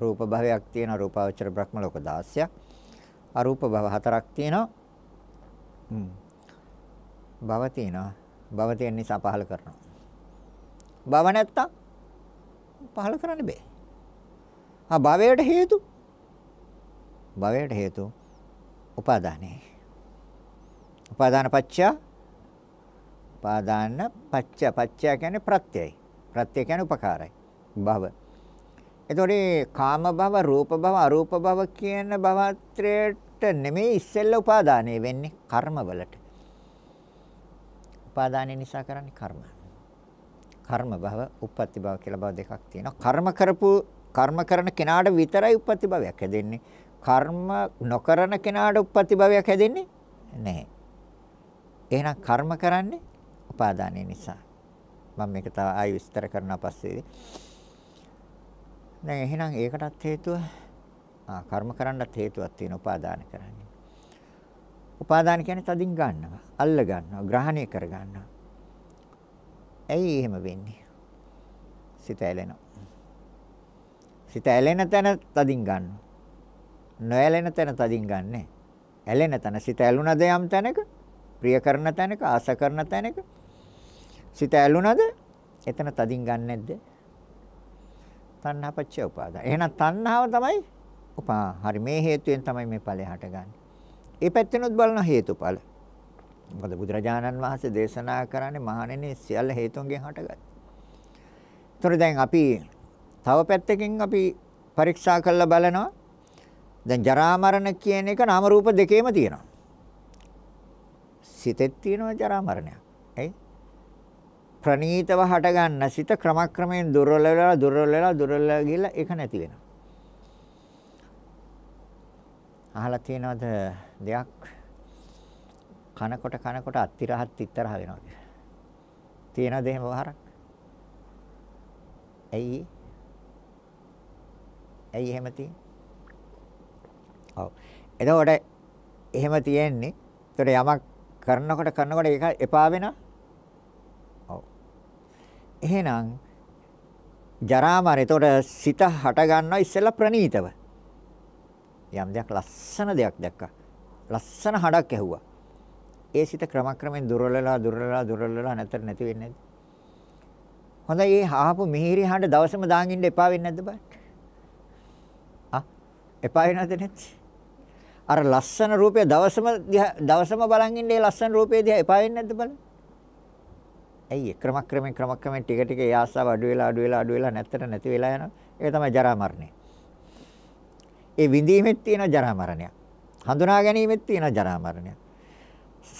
රූප භවයක් තියෙනවා. රූපාවචර බ්‍රහ්ම ලෝක 16ක්. අරූප භව හතරක් තියෙනවා. හ්ම්. භව තියෙනවා. භව තියෙන නිසා පහල කරනවා. භව නැත්තම් පහල කරන්න බෑ. ආ භවයට හේතු භවයට හේතු උපාදානේ. උපාදාන පත්‍ය උපාදාන පත්‍ය පත්‍ය කියන්නේ ප්‍රත්‍යයයි. ප්‍රත්‍ය කියන්නේ උපකාරයි. භව එතකොට කාම භව, රූප භව, අරූප භව කියන භවත්‍රයට නෙමෙයි ඉස්සෙල්ල උපාදානය වෙන්නේ කර්මවලට. උපාදානය නිසා කරන්නේ කර්ම. කර්ම භව, උප්පත්ති භව කියලා භව දෙකක් තියෙනවා. කර්ම කරපු කර්ම කරන කෙනාට විතරයි උප්පත්ති භවයක් හැදෙන්නේ. කර්ම නොකරන කෙනාට උප්පත්ති භවයක් හැදෙන්නේ නැහැ. එහෙනම් කර්ම කරන්නේ උපාදානය නිසා. මම මේක තව ආයෙ විස්තර කරනවා පස්සේ. දැන් එහෙනම් ඒකටත් හේතුව ආ කර්ම කරන්නත් හේතුවක් තියෙන උපාදාන කරන්නේ. උපාදාන කියන්නේ තදින් ගන්නවා, අල්ල ගන්නවා, ග්‍රහණය කර ගන්නවා. ඇයි එහෙම වෙන්නේ? සිත ඇලෙනවා. සිත ඇලෙන තැන තදින් ගන්නවා. නොඇලෙන තැන තදින් ගන්නෑ. ඇලෙන තැන සිත ඇලුනද යම් තැනක, ප්‍රිය කරන තැනක, ආස කරන තැනක සිත ඇලුනද එතන තදින් ගන්න නැද්ද? තණ්හා පච්ච උපාදාන. එහෙනම් තණ්හාව තමයි උපා. හරි මේ හේතුවෙන් තමයි මේ ඵලය හටගන්නේ. ඒ පැත්තෙනුත් බලන හේතුඵල. මොකද බුදුරජාණන් වහන්සේ දේශනා කරන්නේ මහණෙනි සියල්ල හේතුන්ගෙන් හටගත්. ඒතර දැන් අපි තව පැත්තකින් අපි පරීක්ෂා කරලා බලනවා. දැන් ජරා මරණ කියන එක නාම රූප දෙකේම තියෙනවා. සිතෙත් තියෙනවා ජරා මරණයක්. ප්‍රනීතව හටගන්න සිත ක්‍රමක්‍රමයෙන් දුර්වල වෙලා දුර්වල වෙලා දුර්වල වෙලා ගිහලා ඒක නැති වෙනවා. අහලා තියෙනවද දෙයක් කනකොට කනකොට අත්තිරහත් ඉත්තරහ වෙනවා කියලා. තියෙනවද එහෙම වහරක්? ඇයි? ඇයි එහෙම තියෙන්නේ? ඔව්. එතකොට එහෙම තියෙන්නේ. එතකොට යමක් කරනකොට කරනකොට ඒක එපා වෙනවා. එහෙනම් ජරා මරණ. එතකොට සිත හට ගන්නවා ඉස්සෙල්ලා ප්‍රණීතව. යම් දෙයක් ලස්සන දෙයක් දැක්කා. ලස්සන හඩක් ඇහුවා. ඒ සිත ක්‍රමක්‍රමෙන් දුර්වලලා දුර්වලලා දුර්වලලා නැතර නැති වෙන්නේ නැද්ද? හොඳයි ඒ ආපු මිහිරි හඬ දවසම දාන් ඉන්න එපා වෙන්නේ නැද්ද බං? ආ එපා වෙනවද නැද්ද? අර ලස්සන රූපය දවසම දවසම බලන් ඉන්නේ ඒ ලස්සන රූපය දිහා එපා වෙන්නේ නැද්ද බලන්න? ඇයි ක්‍රමක්‍රමයෙන් ක්‍රමක්‍රමයෙන් ටික ටික ඒ ආසාව අඩු වෙලා අඩු වෙලා අඩු වෙලා නැත්තට නැති වෙලා යනවා. ඒක තමයි ජරා මරණය. ඒ විඳීමෙත් තියෙන ජරා මරණය. හඳුනා ගැනීමෙත් තියෙන ජරා මරණය.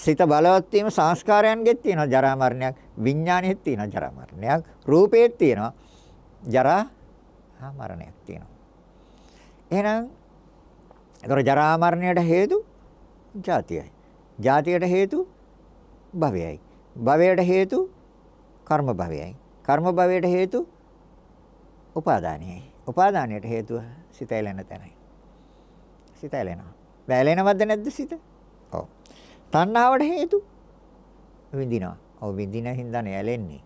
සිත බලවත් වීම සංස්කාරයන්ගෙත් තියෙන ජරා මරණයක්, විඥානෙත් තියෙන ජරා මරණයක්, රූපේත් තියෙනවා ජරා හා මරණයක් තියෙනවා. එහෙනම් ඒතර ජරා මරණයට හේතු ජාතියයි. ජාතියට හේතු භවයයි. භවයට හේතු කර්ම භවයයි. කර්ම භවයට හේතු උපාදානයයි. උපාදානයට හේතුව සිත ඇලෙන තැනයි. සිත ඇලෙනවා. වැලෙනවද නැද්ද සිත? ඔව්. තණ්හාවට හේතු විඳිනවා. ඔව් විඳින හින්දානේ ඇලෙන්නේ.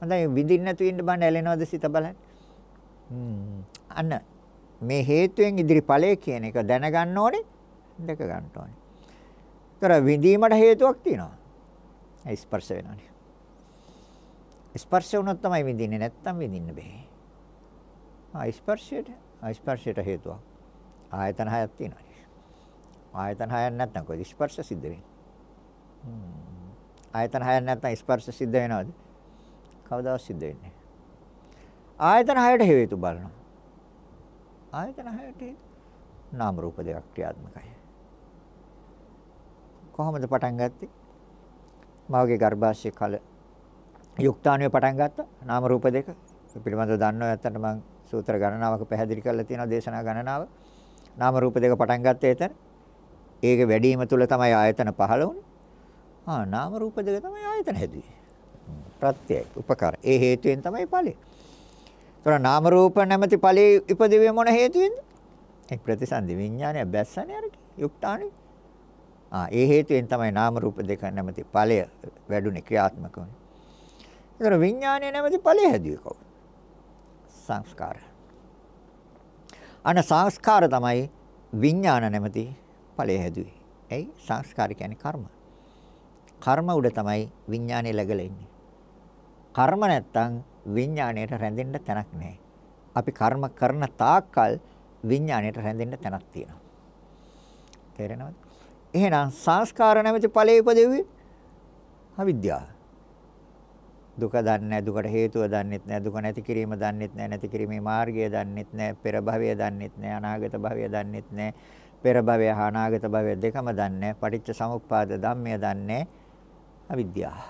හොඳයි විඳින්න නැතු ඉන්න බණ ඇලෙනවද සිත බලන්න. අන්න මේ හේතුවෙන් ඉදිරි ඵලය කියන එක දැනගන්න ඕනේ, දැක ගන්න ඕනේ. ඒතර විඳීමට හේතුවක් තියෙනවා. ස්පර්ශ වෙනවානේ. ස්පර්ශය වුණොත් තමයි විඳින්නේ නැත්තම් විඳින්න බෑ. ආ ස්පර්ශයට ආ ස්පර්ශයට හේතුවක්. ආයතන හයක් තියෙනවා. ආයතන හයක් නැත්නම් කොයි ස්පර්ශ සිද්ධ වෙන්නේ? ආයතන හයක් නැත්නම් ස්පර්ශ සිද්ධ වෙනවද? කවදා සිද්ධ වෙන්නේ? ආයතන හයට හේතු බලනවා. ආයතන හයට නාම රූප දෙකක් ක්‍රියාත්මකයි. කොහොමද පටන් ගත්තේ? මවගේ ගර්භාෂයේ කල යුක්තාණුවේ පටන් ගත්තා නාම රූප දෙක පිළිබඳව දන්නව ඇත්තට මම සූත්‍ර ගණනාවක පැහැදිලි කරලා තියෙනවා දේශනා ගණනාව නාම රූප දෙක පටන් ගත්තේ එතන ඒක වැඩි වීම තුළ තමයි ආයතන පහළ වුනේ ආ නාම රූප දෙක තමයි ආයතන හැදුවේ ප්‍රත්‍යය උපකාර ඒ හේතුවෙන් තමයි ඵලෙ ඒතර නාම රූප නැමැති ඵලෙ ඉපදෙවේ මොන හේතුවෙන්ද ඒ ප්‍රතිසන්දි විඥානය බැස්සනේ අර යුක්තාණුවේ ආ ඒ හේතුවෙන් තමයි නාම රූප දෙක නැමැති ඵලය වැඩුණේ ක්‍රියාත්මක වුනේ ඒතර විඥානය නැමැති ඵලයේ හැදුවේ කවුද? සංස්කාර. අන සංස්කාර තමයි විඥාන නැමැති ඵලයේ හැදුවේ. එයි සංස්කාර කියන්නේ කර්ම. කර්ම උඩ තමයි විඥානය läගලා ඉන්නේ. කර්ම නැත්තම් විඥාණයට රැඳෙන්න තැනක් නැහැ. අපි කර්ම කරන තාක්කල් විඥාණයට රැඳෙන්න තැනක් තියෙනවා. තේරෙනවද? එහෙනම් සංස්කාර නැමැති ඵලයේ ඉපදෙව්වේ අවිද්‍යාව. දුක දන්නේ නැහැ දුකට හේතුව දන්නේත් නැහැ දුක නැති කිරීම දන්නේත් නැහැ නැති කිරීමේ මාර්ගය දන්නේත් නැහැ පෙර භවය දන්නේත් නැහැ අනාගත භවය දන්නේත් නැහැ පෙර භවය හා අනාගත භවය දෙකම දන්නේ පටිච්ච සමුප්පාද ධම්මය දන්නේ අවිද්‍යාව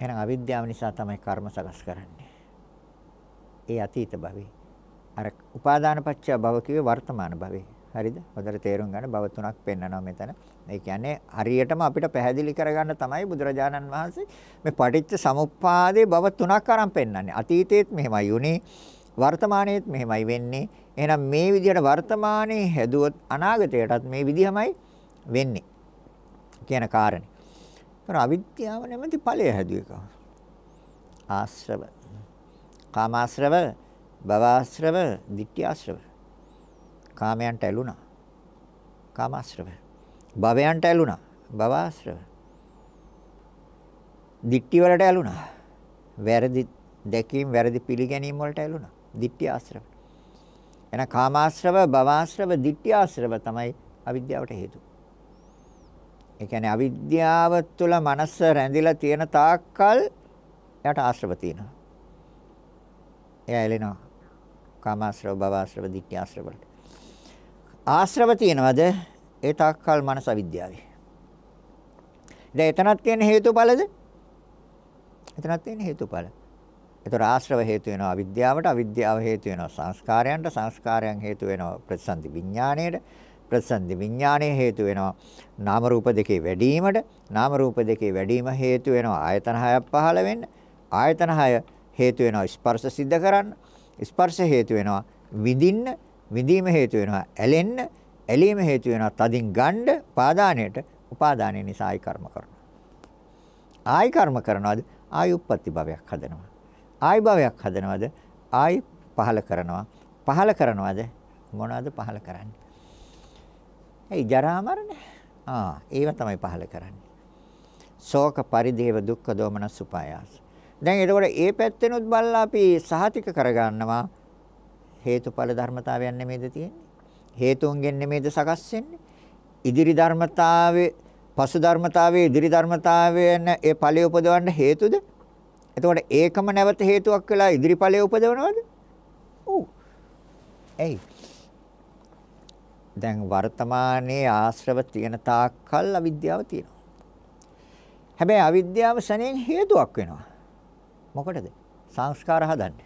එහෙනම් අවිද්‍යාව නිසා තමයි කර්ම සකස් කරන්නේ ඒ අතීත භවේ අර උපාදානපච්චය භව කිව්වේ වර්තමාන භවේ හරිද? හොඳට තේරුම් ගන්න බව තුනක් පෙන්වනවා මෙතන. ඒ කියන්නේ හරියටම අපිට පැහැදිලි කරගන්න තමයි බුදුරජාණන් වහන්සේ මේ පටිච්ච සමුප්පාදයේ බව තුනක් අරන් පෙන්වන්නේ. අතීතයේත් මෙහෙමයි උනේ, වර්තමානයේත් මෙහෙමයි වෙන්නේ. එහෙනම් මේ විදිහට වර්තමානයේ හැදුවොත් අනාගතයටත් මේ විදිහමයි වෙන්නේ කියන කාරණේ. ඒතර අවිද්‍යාව නැමැති ඵලය හැදුවේ කවුද? ආශ්‍රව. කාමාශ්‍රව, භවආශ්‍රව, ditthyaශ්‍රව. කාමයන්ට ඇලුනා. කාමාශ්‍රව. භවයන්ට ඇලුනා. භවආශ්‍රව. දික්ටි වලට ඇලුනා. වැරදි දැකීම් වැරදි පිළිගැනීම් වලට ඇලුනා. දික්ටි ආශ්‍රව. එන කාමාශ්‍රව, භවආශ්‍රව, දික්ටි ආශ්‍රව තමයි අවිද්‍යාවට හේතු. ඒ කියන්නේ අවිද්‍යාව තුළ මනස රැඳිලා තියෙන තාක්කල් එයාට ආශ්‍රව තියෙනවා. එයා එලෙනවා. කාමාශ්‍රව, භවආශ්‍රව, දික්ටි ආශ්‍රව වලට. ආශ්‍රව තියෙනවද? ඒ තාක්කල් මනස අවිද්‍යාවයි. දැන් එතනක් තියෙන හේතුඵලද? එතනක් තියෙන හේතුඵල. ඒතර ආශ්‍රව හේතු වෙනවා අවිද්‍යාවට, අවිද්‍යාව හේතු වෙනවා සංස්කාරයන්ට, සංස්කාරයන් හේතු වෙනවා ප්‍රතිසන්දි විඥාණයට, ප්‍රතිසන්දි විඥාණය හේතු වෙනවා නාම රූප දෙකේ වැඩිවීමට, නාම රූප දෙකේ වැඩිවීම හේතු වෙනවා ආයතන හයක් පහළ වෙන්න, ආයතන හය හේතු වෙනවා ස්පර්ශ සිද්ධ කරන්න, ස්පර්ශ හේතු වෙනවා විඳින්න විඳීම හේතු වෙනවා ඇලෙන්න, ඇලීම හේතු වෙනවා තදින් ගණ්ඩ පාදාණයට, උපාදානය නිසා ආයි කර්ම කරනවා. ආයි කර්ම කරනවාද? ආයි උප්පත්ති භවයක් හදනවා. ආයි භවයක් හදනවාද? ආයි පහල කරනවා. පහල කරනවාද? මොනවද පහල කරන්නේ? ඒ ජරා මරණ. ආ, ඒව තමයි පහල කරන්නේ. ශෝක පරිදේව දුක්ඛ දෝමනස් උපායාස. දැන් එතකොට ඒ පැත්තෙනුත් බලලා අපි සහතික කරගන්නවා හේතුඵල ධර්මතාවයන් නෙමෙයිද තියෙන්නේ හේතුන්ගෙන් නෙමෙයිද සකස් වෙන්නේ ඉදිරි ධර්මතාවයේ පසු ධර්මතාවයේ ඉදිරි ධර්මතාවයන ඒ ඵලය උපදවන්න හේතුද එතකොට ඒකම නැවත හේතුවක් වෙලා ඉදිරි ඵලය උපදවනවද ඔව් එයි දැන් වර්තමානයේ ආශ්‍රව තියෙන තාක්කල් අවිද්‍යාව තියෙනවා හැබැයි අවිද්‍යාව සැනෙන් හේතුවක් වෙනවා මොකටද සංස්කාර හදන්න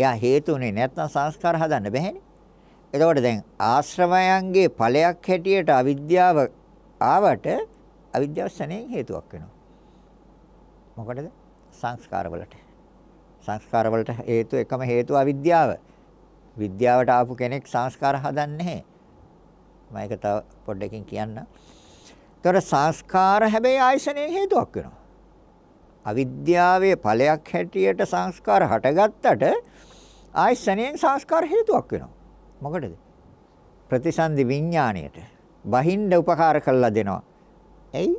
එයා හේතුුනේ නැත්නම් සංස්කාර හදන්න බැහැනේ. එතකොට දැන් ආශ්‍රමයන්ගේ ඵලයක් හැටියට අවිද්‍යාව ආවට අවිද්‍යාව ස්නේහයෙන් හේතුවක් වෙනවා. මොකටද? සංස්කාරවලට. සංස්කාරවලට හේතු එකම හේතුව අවිද්‍යාව. විද්‍යාවට ආපු කෙනෙක් සංස්කාර හදන්නේ නැහැ. මම ඒක තව පොඩ්ඩකින් කියන්න. ඒතර සංස්කාර හැබැයි ආයසනයේ හේතුවක් වෙනවා. අවිද්‍යාවේ ඵලයක් හැටියට සංස්කාර හටගත්තට ආයි ශනේන් සංස්කාර හේතුවක් වෙනවා. මොකටද? ප්‍රතිසන්දි විඥාණයට බහින්න උපකාර කළා දෙනවා. එයි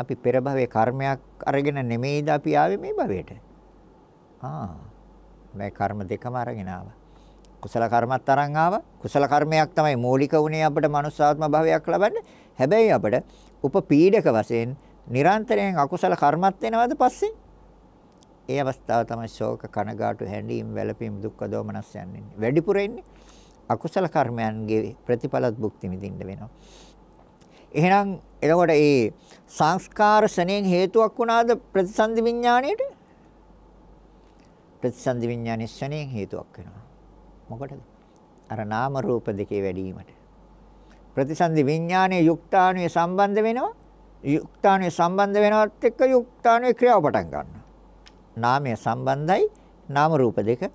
අපි පෙර භවයේ කර්මයක් අරගෙන නෙමෙයිද අපි ආවේ මේ භවයට. ආ මේ කර්ම දෙකම අරගෙන ආවා. කුසල කර්මත් අරන් ආවා. කුසල කර්මයක් තමයි මූලික වුණේ අපිට මනුස්සාත්ම භවයක් ලබන්න. හැබැයි අපිට උපපීඩක වශයෙන් නිරන්තරයෙන් අකුසල කර්මත් වෙනවද පස්සේ? ඒ අවස්ථාව තමයි ශෝක කනගාටු හැඬීම් වැළපීම් දුක්ඛ දෝමනස් යන්නේ. වැඩිපුර එන්නේ අකුසල කර්මයන්ගේ ප්‍රතිඵලත් භුක්ති විඳින්න වෙනවා. එහෙනම් එතකොට ඒ සංස්කාර ශණයෙන් හේතුවක් වුණාද ප්‍රතිසන්දි විඥාණයට? ප්‍රතිසන්දි විඥානයේ ශණයෙන් හේතුවක් වෙනවා. මොකටද? අර නාම රූප දෙකේ වැඩිවීමට. ප්‍රතිසන්දි විඥානයේ යුක්තාණුවේ සම්බන්ධ වෙනවා. යුක්තාණුවේ සම්බන්ධ වෙනවත් එක්ක යුක්තාණුවේ ක්‍රියාව පටන් ගන්නවා. නාමය සම්බන්ධයි නාම රූප දෙක.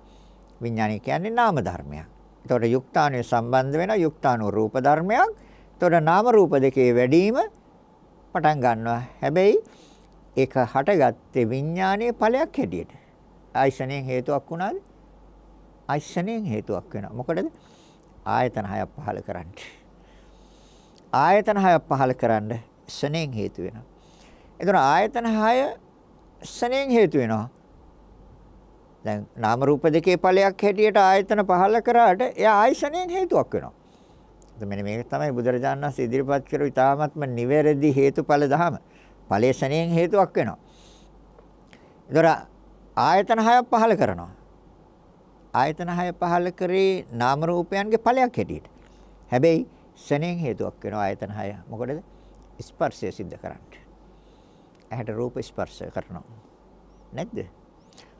විඥානය කියන්නේ නාම ධර්මයක්. එතකොට යුක්තාණුවේ සම්බන්ධ වෙන යුක්තාණු රූප ධර්මයක්. එතකොට නාම රූප දෙකේ වැඩිම පටන් ගන්නවා. හැබැයි ඒක හටගත්තේ විඥානයේ ඵලයක් හැටියට. ආයසණයෙන් හේතුවක් වුණාද? ආයසණයෙන් හේතුවක් වෙනවා. මොකටද? ආයතන හයක් පහල කරන්න. ආයතන හයක් පහල කරන්න ශණයෙන් හේතු වෙනවා. එතන ආයතන හය ස්නේහයෙන් හේතු වෙනවා. දැන් නාම රූප දෙකේ ඵලයක් හැටියට ආයතන පහල කරාට එයා ආයතනයෙන් හේතුවක් වෙනවා. මෙන්න මේක තමයි බුදුරජාණන් වහන්සේ ඉදිරිපත් කරපු ඉතාමත්ම නිවැරදි හේතුඵල ධහම. ඵලයේ ස්නේහයෙන් හේතුවක් වෙනවා. ඒතර ආයතන හයක් පහල කරනවා. ආයතන හය පහල කරේ නාම රූපයන්ගේ ඵලයක් හැටියට. හැබැයි ස්නේහයෙන් හේතුවක් වෙනවා ආයතන හය. මොකටද? ස්පර්ශය සිද්ධ කරන්නේ. ඇහැට රූප ස්පර්ශ කරනවා. නැද්ද?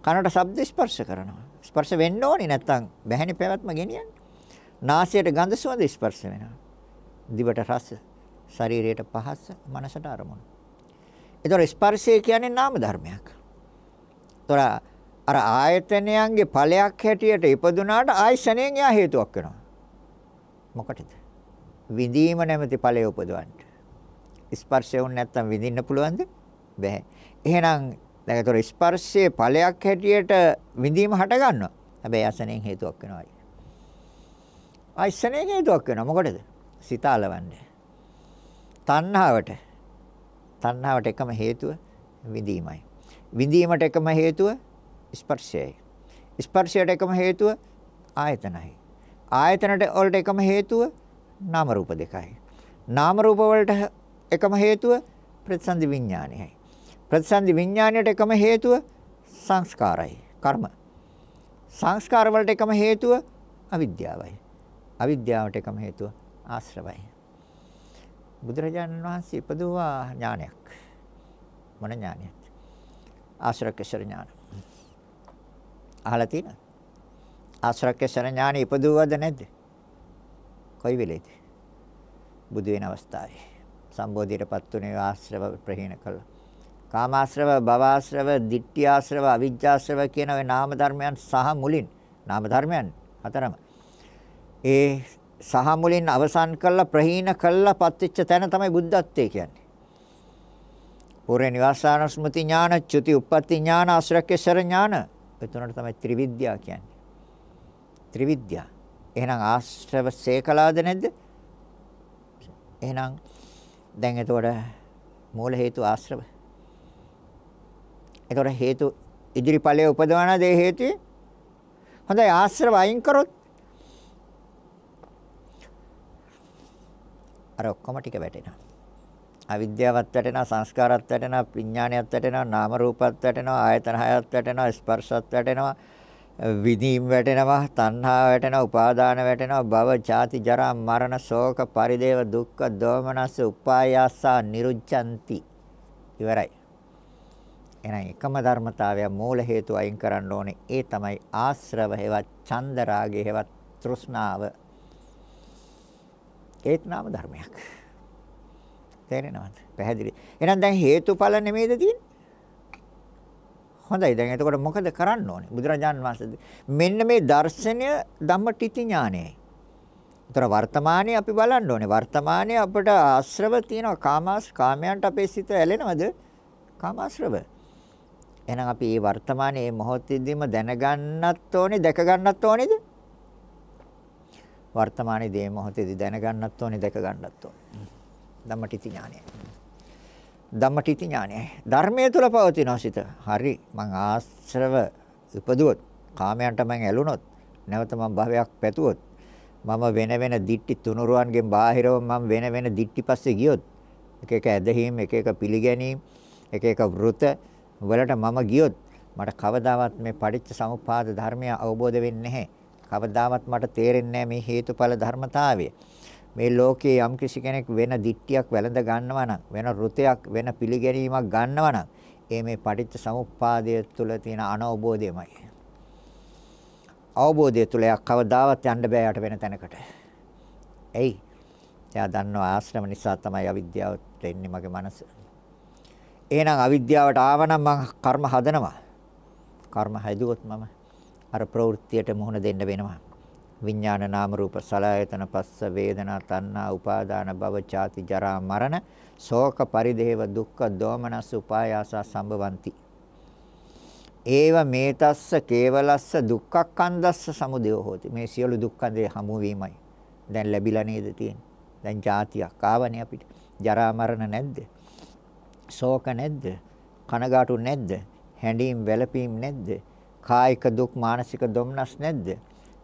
කනට ශබ්ද ස්පර්ශ කරනවා. ස්පර්ශ වෙන්න ඕනේ නැත්නම් බැහැනේ පැවැත්ම ගෙනියන්නේ. නාසයට ගඳ සුවඳ ස්පර්ශ වෙනවා. දිවට රස, ශරීරයට පහස, මනසට අරමුණු. ඒතොර ස්පර්ශය කියන්නේ නාම ධර්මයක්. ඒතොර අර ආයතනයන්ගේ ඵලයක් හැටියට ඉපදුනාට ආයතනයෙන් එයා හේතුවක් වෙනවා. මොකටද? විඳීම නැමැති ඵලය උපදවන්න. ස්පර්ශය වුණ නැත්නම් විඳින්න පුළුවන්ද? බෑ. එහෙනම් දැන් ඒතර ස්පර්ශයේ ඵලයක් හැටියට විඳීම හට ගන්නවා. හැබැයි අසනෙන් හේතුවක් වෙනවා. ආයසනෙන් හේතුවක් වෙනවා. මොකටද? සිත అలවන්නේ. තණ්හාවට. තණ්හාවට එකම හේතුව විඳීමයි. විඳීමට එකම හේතුව ස්පර්ශයයි. ස්පර්ශයට එකම හේතුව ආයතනයි. ආයතනට වලට එකම හේතුව නාම රූප දෙකයි. නාම රූප වලට එකම හේතුව ප්‍රතිසන්දි විඥානයයි. ප්‍රතිසන්දි විඥාණයට එකම හේතුව සංස්කාරයි. කර්ම. සංස්කාර වලට එකම හේතුව අවිද්‍යාවයි. අවිද්‍යාවට එකම හේතුව ආශ්‍රවයි. බුදුරජාණන් වහන්සේ ඉපදුවා ඥානයක්. මොන ඥානයක්? ආශ්‍රකේශර ඥාන. අහලා තියෙනවද? ආශ්‍රකේශර ඥාන ඉපදුවද නැද්ද? කොයි වෙලේද? බුදු වෙන අවස්ථාවේ. සම්බෝධියටපත් උනේ ආශ්‍රව ප්‍රහීන කළා. කාමාශ්‍රව, භවආශ්‍රව, ditthිආශ්‍රව, අවිජ්ජාශ්‍රව කියන ওই නාම ධර්මයන් සහ මුලින් නාම ධර්මයන් හතරම. ඒ සහ මුලින් අවසන් කළා ප්‍රහීන කළා පත්‍ත්‍ච්ච තැන තමයි බුද්ධත්වයේ කියන්නේ. පුරේ නිවාසාන ස්මృతి ඥාන, චුති උප්පත්ති ඥාන, ආශ්‍රකේශර ඥාන. ඒ තුනට තමයි ත්‍රිවිද්‍යා කියන්නේ. ත්‍රිවිද්‍යා. එහෙනම් ආශ්‍රව සේකලාද නැද්ද? එහෙනම් දැන් එතකොට මූල හේතු ආශ්‍රව ඒකට හේතු ඉදිරිඵලයේ උපදවන දේ හේතුයි. හොඳයි ආශ්‍රව අයින් කරොත් අර ඔක්කොම ටික වැටෙනවා. අවිද්‍යාවත් වැටෙනවා, සංස්කාරත් වැටෙනවා, විඥානයත් වැටෙනවා, නාම රූපත් වැටෙනවා, ආයතන හයත් වැටෙනවා, ස්පර්ශත් වැටෙනවා, විදීම් වැටෙනවා, තණ්හා වැටෙනවා, උපාදාන වැටෙනවා, භව, ජාති, ජරා, මරණ, ශෝක, පරිදේව, දුක්ඛ, දෝමනස්ස, උපායාස, නිරුච්ඡanti. ඉවරයි. එහෙනම් එකම ධර්මතාවය මූල හේතු අයින් කරන්න ඕනේ. ඒ තමයි ආශ්‍රව හේවත් චන්ද රාගය හේවත් තෘෂ්ණාව. ඒත් නාම ධර්මයක්. තේරෙනවද? පැහැදිලි. එහෙනම් දැන් හේතුඵල නෙමෙයිද තියෙන්නේ? හොඳයි. දැන් එතකොට මොකද කරන්න ඕනේ? බුදුරජාන් වහන්සේ මෙන්න මේ දර්ශනය ධම්මටිති ඥානයයි. ඒතර වර්තමානයේ අපි බලන්න ඕනේ. වර්තමානයේ අපට ආශ්‍රව තියෙනවා. කාමාස් කාමයන්ට අපේ සිත ඇලෙනවද? කාමාශ්‍රව. එහෙනම් අපි මේ වර්තමානයේ මේ මොහොතේදීම දැනගන්නත් ඕනේ දැකගන්නත් ඕනේද? වර්තමානයේදී මේ මොහොතේදී දැනගන්නත් ඕනේ දැකගන්නත් ඕනේ. ධම්මටිති ඥානය. ධම්මටිති ඥානය. ධර්මයේ තුල පවතින සිත. හරි මං ආශ්‍රව උපදුවොත් කාමයන්ට මං ඇලුනොත් නැවත මං භවයක් පැතුවොත් මම වෙන වෙන දිට්ටි තුනුරුවන්ගෙන් බාහිරව මම වෙන වෙන දිට්ටි පස්සේ ගියොත් එක එක ඇදහිම් එක එක පිළිගැනීම් එක එක වෘත වලට මම ගියොත් මට කවදාවත් මේ පටිච්ච සමුප්පාද ධර්මය අවබෝධ වෙන්නේ නැහැ. කවදාවත් මට තේරෙන්නේ මේ හේතුඵල ධර්මතාවය. මේ ලෝකයේ යම් කිසි කෙනෙක් වෙන දික්තියක් වැළඳ ගන්නවා නම් වෙන රුතයක් වෙන පිළිගැනීමක් ගන්නවා නම් ඒ මේ පටිච්ච සමුප්පාදය තුළ තියෙන අනවබෝධයමයි. අවබෝධය තුළ යක් කවදාවත් යන්න බෑ යට වෙන තැනකට. එයි. එයා දන්නවා ආශ්‍රම නිසා තමයි අවිද්‍යාව දෙන්නේ මගේ මනස. එහෙනම් අවිද්‍යාවට ආවනම් මම කර්ම හදනවා. කර්ම හැදුවොත් මම අර ප්‍රවෘත්තියට මුහුණ දෙන්න වෙනවා. විඥාන නාම රූප සලආයතන පස්ස වේදනා තණ්හා උපාදාන භව ചാති ජරා මරණ ශෝක පරිදේව දුක්ඛ දෝමනස් උපායාස සම්බවಂತಿ. ඒව මේතස්ස කේවලස්ස දුක්ඛක්ඛන්දස්ස සමුදය හෝති. මේ සියලු දුක්ඛන්දේ හමු වීමයි. දැන් ලැබිලා නේද තියෙන්නේ. දැන් જાතියක් ආවනේ අපිට. ජරා මරණ නැද්ද? ශෝක නැද්ද? කනගාටු නැද්ද? හැඬීම් වැළපීම් නැද්ද? කායික දුක් මානසික දුම්නස් නැද්ද?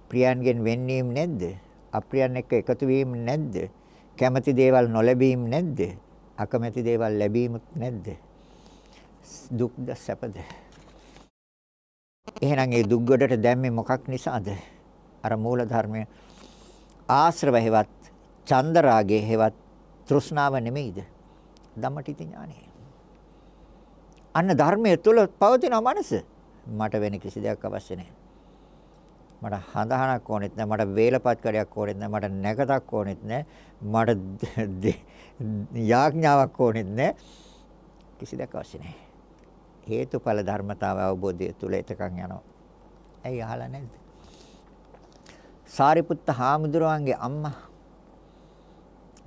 ප්‍රියයන්ගෙන් වෙන්වීම නැද්ද? අප්‍රියයන් එක්ක එකතු වීම නැද්ද? කැමති දේවල් නොලැබීම නැද්ද? අකමැති දේවල් ලැබීමත් නැද්ද? දුක්ද සැපද? එහෙනම් ඒ දුක් ගොඩට දැම්මේ මොකක් නිසාද? අර මූල ධර්මය ආශ්‍රව හේවත් චන්දරාගේ හේවත් තෘෂ්ණාව නෙමෙයිද? ධම්මටිති ඥානෙයි. අන්න ධර්මයේ තුල පවතින මනස මට වෙන කිසි දෙයක් අවශ්‍ය නැහැ. මට හඳහනක් ඕනෙත් නැහැ. මට වේලපත් කඩයක් ඕනෙත් නැහැ. මට නැකතක් ඕනෙත් නැහැ. මට යාඥාවක් ඕනෙත් නැහැ. කිසි දෙයක් අවශ්‍ය නැහැ. හේතුඵල ධර්මතාව අවබෝධය තුල එතකන් යනවා. ඇයි අහලා නැද්ද? සාරිපුත්ත හාමුදුරුවන්ගේ අම්මා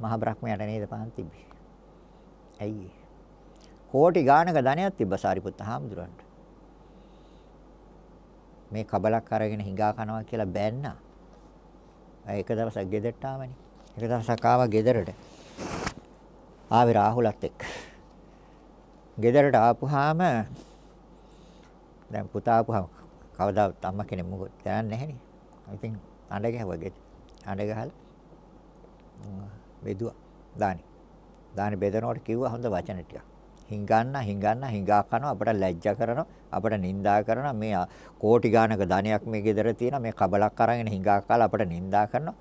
මහ බ්‍රහ්මයාට නේද පහන් තිබ්බේ. ඇයි ඒ? කෝටි ගානක ධනයක් තිබ්බ සාරිපුත්ත හාමුදුරන්ට. මේ කබලක් අරගෙන හිඟා කනවා කියලා බැන්නා. අය එක දවසක් ගෙදරට ආවනේ. එක දවසක් ආවා ගෙදරට. ආවේ රාහුලත් එක්ක. ගෙදරට ආපුහාම දැන් පුතා ආපුහම කවදාවත් අම්මා කෙනෙක් මොකද දැනන්නේ නැහනේ. ඉතින් අඬ ගැහුවා ගෙදර. අඬ ගහලා බෙදුවා. දානි. දානි බෙදනකොට කිව්වා හොඳ වචන ටිකක්. හිඟන්න හිඟන්න හිඟා කරනවා අපට ලැජ්ජා කරනවා අපට නිඳා කරනවා මේ කෝටි ගානක ධනයක් මේ ගෙදර තියෙන මේ කබලක් අරගෙන හිඟා කාලා අපට නිඳා කරනවා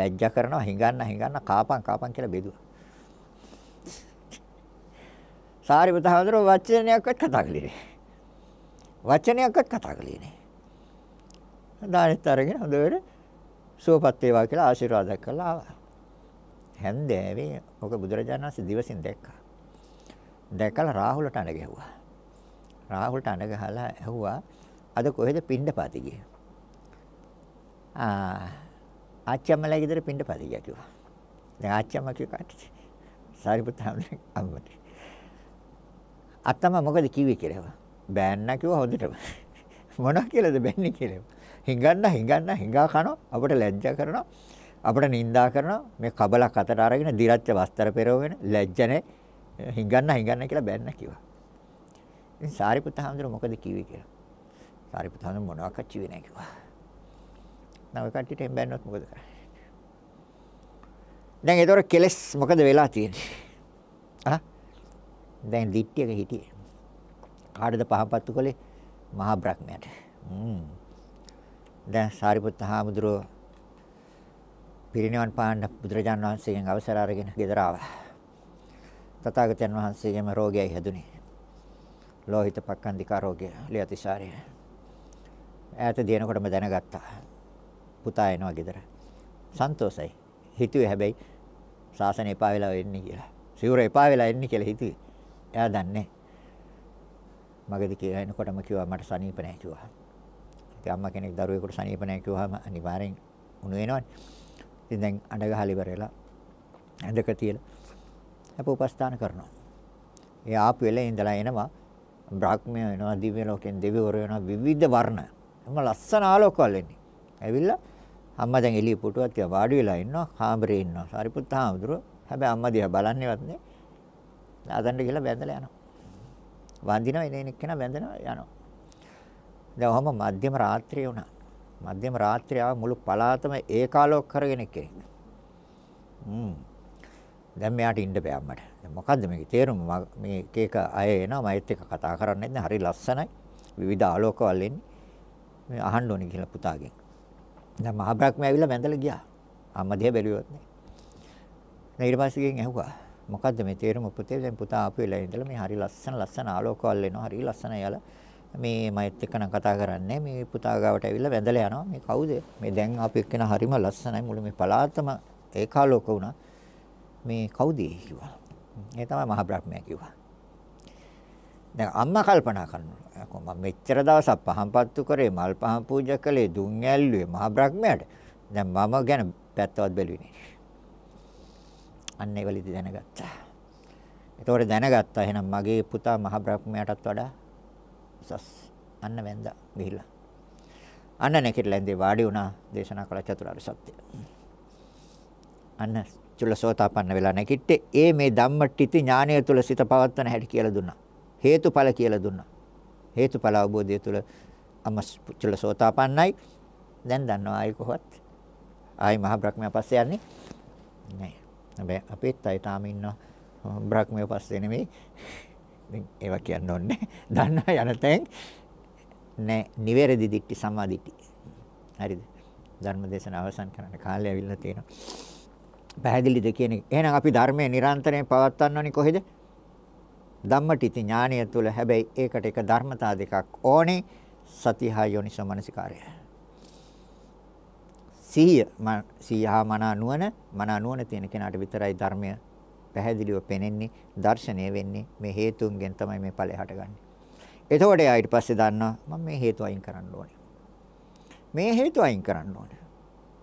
ලැජ්ජා කරනවා හිඟන්න හිඟන්න කාපන් කාපන් කියලා බෙදුවා. සාරිපුත හඳුර වචනයක්වත් කතා කළේ නෑ. වචනයක්වත් කතා කළේ නෑ. දානෙත් අරගෙන හොඳට සුවපත් වේවා කියලා ආශිර්වාද කළා. හැන්දෑවේ ඔක බුදුරජාණන් වහන්සේ දිවසින් දැක්කා. දැකලා රාහුලට අඬ ගැහුවා. රාහුලට අඬ ගහලා ඇහුවා අද කොහෙද පිණ්ඩපාති ගියේ? ආ ආච්චිමලා ගෙදර පිණ්ඩපාති ගියා කිව්වා. දැන් ආච්චිම කිව්වට සාරිපුත් අම්මට. අත්තම මොකද කිව්වේ කියලා ඇහුවා. බෑන්න කිව්වා හොඳටම. මොනවා කියලාද බෑන්නේ කියලා ඇහුවා. හිඟන්න හිඟන්න හිඟා කනවා අපට ලැජ්ජා කරනවා අපට නිඳා කරනවා මේ කබලක් අතට අරගෙන දිරච්ච වස්තර පෙරවෙන ලැජ්ජ නැහැ හිඟන්න හිඟන්න කියලා බැන්න කිව්වා. ඉතින් සාරිපුත හාමුදුර මොකද කිව්වේ කියලා. සාරිපුත හාමුදුර මොනවාක්වත් කිව්වේ නැහැ කිව්වා. නම් ඔය කට්ටියට එම් බැන්නොත් මොකද කරන්නේ? දැන් ඒතොර කෙලස් මොකද වෙලා තියෙන්නේ? ආ දැන් දිට්ඨියක හිටියේ. කාටද පහපත්තු කළේ? මහා බ්‍රහ්මයාට. හ්ම්. දැන් සාරිපුත් හාමුදුරුව පිරිනිවන් පාන්න බුදුරජාණන් වහන්සේගෙන් අවසර අරගෙන ගෙදර ආවා. තථාගතයන් වහන්සේගේම රෝගයයි හැදුනේ. ලෝහිත පක්ඛන්දිකා රෝගය, ලියතිසාරය. ඈත දිනකොටම දැනගත්තා. පුතා එනවා ගෙදර. සන්තෝසයි. හිතුවේ හැබැයි සාසන එපා වෙලා වෙන්නේ කියලා. සිවුර එපා වෙලා එන්නේ කියලා හිතුවේ. එයා දන්නේ. මගදී කියලා එනකොටම කිව්වා මට සනීප නැහැ කිව්වා. ඉතින් අම්මා කෙනෙක් දරුවෙකුට සනීප නැහැ කිව්වහම අනිවාර්යෙන් උණු වෙනවනේ. ඉතින් දැන් අඬ ගහලා ඉවරලා ඇඳක තියලා අප උපස්ථාන කරනවා. ඒ ආපු වෙලේ ඉඳලා එනවා බ්‍රහ්මය වෙනවා දිව්‍ය ලෝකෙන් දෙවිවරු වෙනවා විවිධ වර්ණ. එම ලස්සන ආලෝකවල එන්නේ. ඇවිල්ලා අම්මා දැන් එළිය පුටුවත් කියලා වාඩි වෙලා ඉන්නවා. කාමරේ ඉන්නවා. සාරිපුත්ත හාමුදුරුවෝ හැබැයි අම්මා දිහා බලන්නේවත් නෑ. ආතන්ට ගිහලා වැඳලා යනවා. වඳිනවා ඉන්නේ එක්ක නා වැඳනවා යනවා. දැන් ඔහම මධ්‍යම රාත්‍රිය වුණා. මධ්‍යම රාත්‍රිය ආව මුළු පළාතම ඒකාලෝක කරගෙන කෙනෙක්. හ්ම්. දැන් මෙයාට ඉන්න බෑ අම්මට. දැන් මොකද්ද මේකේ තේරුම? මේ එක එක අය එනවා මයිත් එක කතා කරන්නේ නැහැ. හරි ලස්සනයි. විවිධ ආලෝකවල එන්නේ. මේ අහන්න ඕනේ කියලා පුතාගෙන්. දැන් මහා බ්‍රහ්මයා ඇවිල්ලා වැඳලා ගියා. අම්මා දිහා බැලුවොත් නේ. දැන් ඊට පස්සේ ගෙන් ඇහුවා. මොකද්ද මේ තේරුම පුතේ? දැන් පුතා ආපු වෙලාවේ ඉඳලා මේ හරි ලස්සන ලස්සන ආලෝකවල එනවා. හරි ලස්සන යාලා මේ මයිත් එක්ක නම් කතා කරන්නේ මේ පුතා ගාවට ඇවිල්ලා වැඳලා යනවා. මේ කවුද? මේ දැන් අපි එක්කන හරිම ලස්සනයි මුළු මේ පළාතම ඒකාලෝක වුණා. මේ කවුද කිව්වා. ඒ තමයි මහ බ්‍රහ්මයා කිව්වා. දැන් අම්මා කල්පනා කරනවා. මම මෙච්චර දවසක් පහම්පත්තු කරේ මල් පහම් පූජා කළේ දුන් ඇල්ලුවේ මහ බ්‍රහ්මයාට. දැන් මම ගැන පැත්තවත් බැලුවේ නෑ. අන්න ඒ වෙලෙදි දැනගත්තා. ඒතකොට දැනගත්තා එහෙනම් මගේ පුතා මහ බ්‍රහ්මයාටත් වඩා උසස්. අන්න වැන්දා ගිහිල්ලා. අන්න නැකිටලා ඉඳි වාඩි වුණා දේශනා කළ චතුරාර්ය සත්‍ය. අන්න චුල්ල සෝතාපන්න වෙලා නැගිට්ටේ ඒ මේ ධම්මටිති ඥානය තුල සිත පවත්වන හැටි කියලා දුන්නා හේතුඵල කියලා දුන්නා හේතුඵල අවබෝධය තුල අමස් චුල්ල සෝතාපන්නයි දැන් දන්නවා ආයි කොහොත් ආයි මහා බ්‍රහ්මයා පස්සේ යන්නේ නෑ හැබැයි අපේත් අය තාම ඉන්නවා බ්‍රහ්මයා පස්සේ නෙමෙයි දැන් ඒවා කියන්න ඕනේ දන්නා යන තැන් නෑ නිවැරදි දික්ටි සම්මා දික්ටි හරිද ධර්ම දේශන අවසන් කරන්න කාලය ඇවිල්ලා තියෙනවා පැහැදිලිද කියන එක. එහෙනම් අපි ධර්මයේ නිරන්තරයෙන් පවත්වන්නෝනි කොහෙද? ධම්මටිති ඥානය තුළ හැබැයි ඒකට එක ධර්මතා දෙකක් ඕනේ සතිහා යෝනිසෝ මනසිකාරය. සිහිය සිහියා මන නුවණ මන නුවණ තියෙන කෙනාට විතරයි ධර්මය පැහැදිලිව පෙනෙන්නේ දර්ශනය වෙන්නේ මේ හේතුන්ගෙන් තමයි මේ ඵලය හටගන්නේ. එතකොට එයා ඊට පස්සේ දන්නවා මම මේ හේතු අයින් කරන්න ඕනේ. මේ හේතු අයින් කරන්න ඕනේ.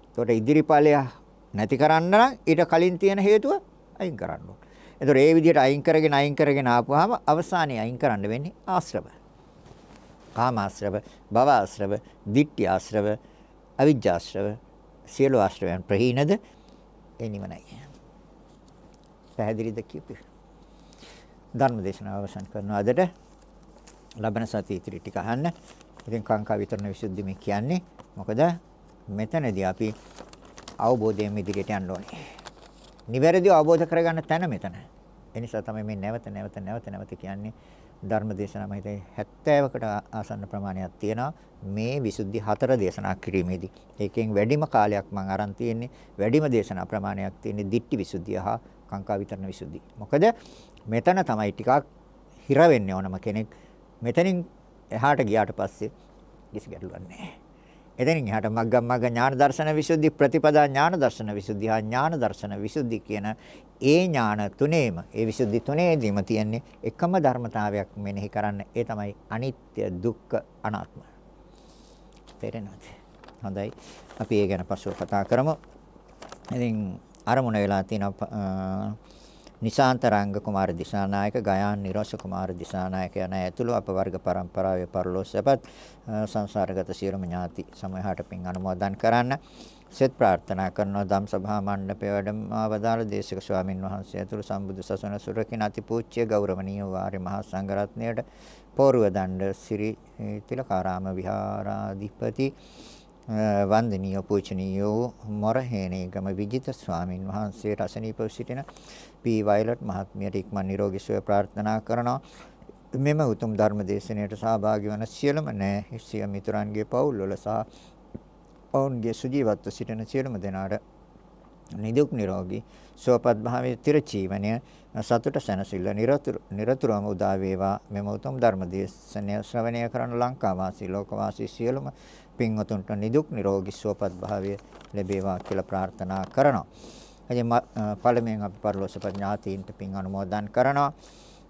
එතකොට ඉදිරි ඵලය නැති කරන්න නම් ඊට කලින් තියෙන හේතුව අයින් කරන්න ඕනේ. ඒතර ඒ විදිහට අයින් කරගෙන අයින් කරගෙන ආපුවාම අවසානයේ අයින් කරන්න වෙන්නේ ආශ්‍රව. කාම ආශ්‍රව, භව ආශ්‍රව, ditthi ආශ්‍රව, අවිජ්ජාශ්‍රව, සියලු ආශ්‍රවයන් ප්‍රහීනද ඒ නිවනයි. පැහැදිලිද කියපේ? ධර්ම දේශනාව අවසන් කරනවා අදට ලබන සතිය ඉතිරි ටික අහන්න. ඉතින් කාංකා විතරන විසුද්ධි මේ කියන්නේ මොකද මෙතනදී අපි අවබෝධයෙන් ඉදිරියට යන්න ඕනේ. නිවැරදිව අවබෝධ කරගන්න තැන මෙතන. ඒ නිසා තමයි මේ නැවත නැවත නැවත නැවත කියන්නේ ධර්ම දේශනා මම හිතේ 70කට ආසන්න ප්‍රමාණයක් තියෙනවා මේ විසුද්ධි හතර දේශනා කිරීමේදී. ඒකෙන් වැඩිම කාලයක් මම අරන් තියෙන්නේ වැඩිම දේශනා ප්‍රමාණයක් තියෙන්නේ දිට්ටි විසුද්ධිය හා කාංකා විතරණ විසුද්ධිය. මොකද මෙතන තමයි ටිකක් හිර වෙන්නේ ඕනම කෙනෙක්. මෙතනින් එහාට ගියාට පස්සේ කිසි ගැටලුවක් නැහැ. එතනින් එහාට මග්ගම් මග්ග ඥාන දර්ශන විසුද්ධි ප්‍රතිපදා ඥාන දර්ශන විසුද්ධි ආ ඥාන දර්ශන විසුද්ධි කියන ඒ ඥාන තුනේම ඒ විසුද්ධි තුනේදීම තියෙන්නේ එකම ධර්මතාවයක් මෙනෙහි කරන්න ඒ තමයි අනිත්‍ය දුක්ඛ අනාත්ම. තේරෙනවද? හොඳයි. අපි ඒ ගැන පස්සෙ කතා කරමු. ඉතින් අරමුණ වෙලා තියෙන නිශාන්තරංග කුමාර දිසානායක, ගයාන් නිරෝෂ කුමාර දිසානායක යන ඇතුළු අප වර්ග પરම්පරාවේ පරිලෝසපත් සංසාරගත සියලුම ඥාති සමූහයට පින් අනුමෝදන් කරන්න. සෙත් ප්‍රාර්ථනා කරනවා ධම් සභා මණ්ඩපයේ වැඩම අවදාළ දේශක ස්වාමින් වහන්සේ ඇතුළු සම්බුදු සසුන සුරකින් අතිපූජ්‍ය ගෞරවනීය වාරි මහා සංඝරත්නයට පෝරුව දණ්ඩ සිරි තිලකාරාම විහාරාධිපති වන්දනීය පූජනීය මොරහේනේගම විජිත ස්වාමින් වහන්සේ රසනීපව සිටින පී වයලට් මහත්මියට ඉක්මන් නිරෝගී සුවය ප්‍රාර්ථනා කරනවා මෙම උතුම් ධර්ම දේශනාවට සහභාගී වන සියලුම නෑ සිය මිතුරන්ගේ පවුල්වල සහ ඔවුන්ගේ සුජීවත්ව සිටින සියලුම දෙනාට නිදුක් නිරෝගී සුවපත් භාවයේ තිරචීවණය සතුට සැනසෙල්ල නිරතුරු නිරතුරුවම උදා වේවා මෙම උතුම් ධර්ම දේශනය ශ්‍රවණය කරන ලංකාවාසී ලෝකවාසී සියලුම පින්වතුන්ට නිදුක් නිරෝගී සුවපත් භාවය ලැබේවා කියලා ප්‍රාර්ථනා කරනවා. ඉතින් පළමුවෙන් අපි පරිලෝකසපත් ඥාතීන්ට පින් අනුමෝදන් කරනවා.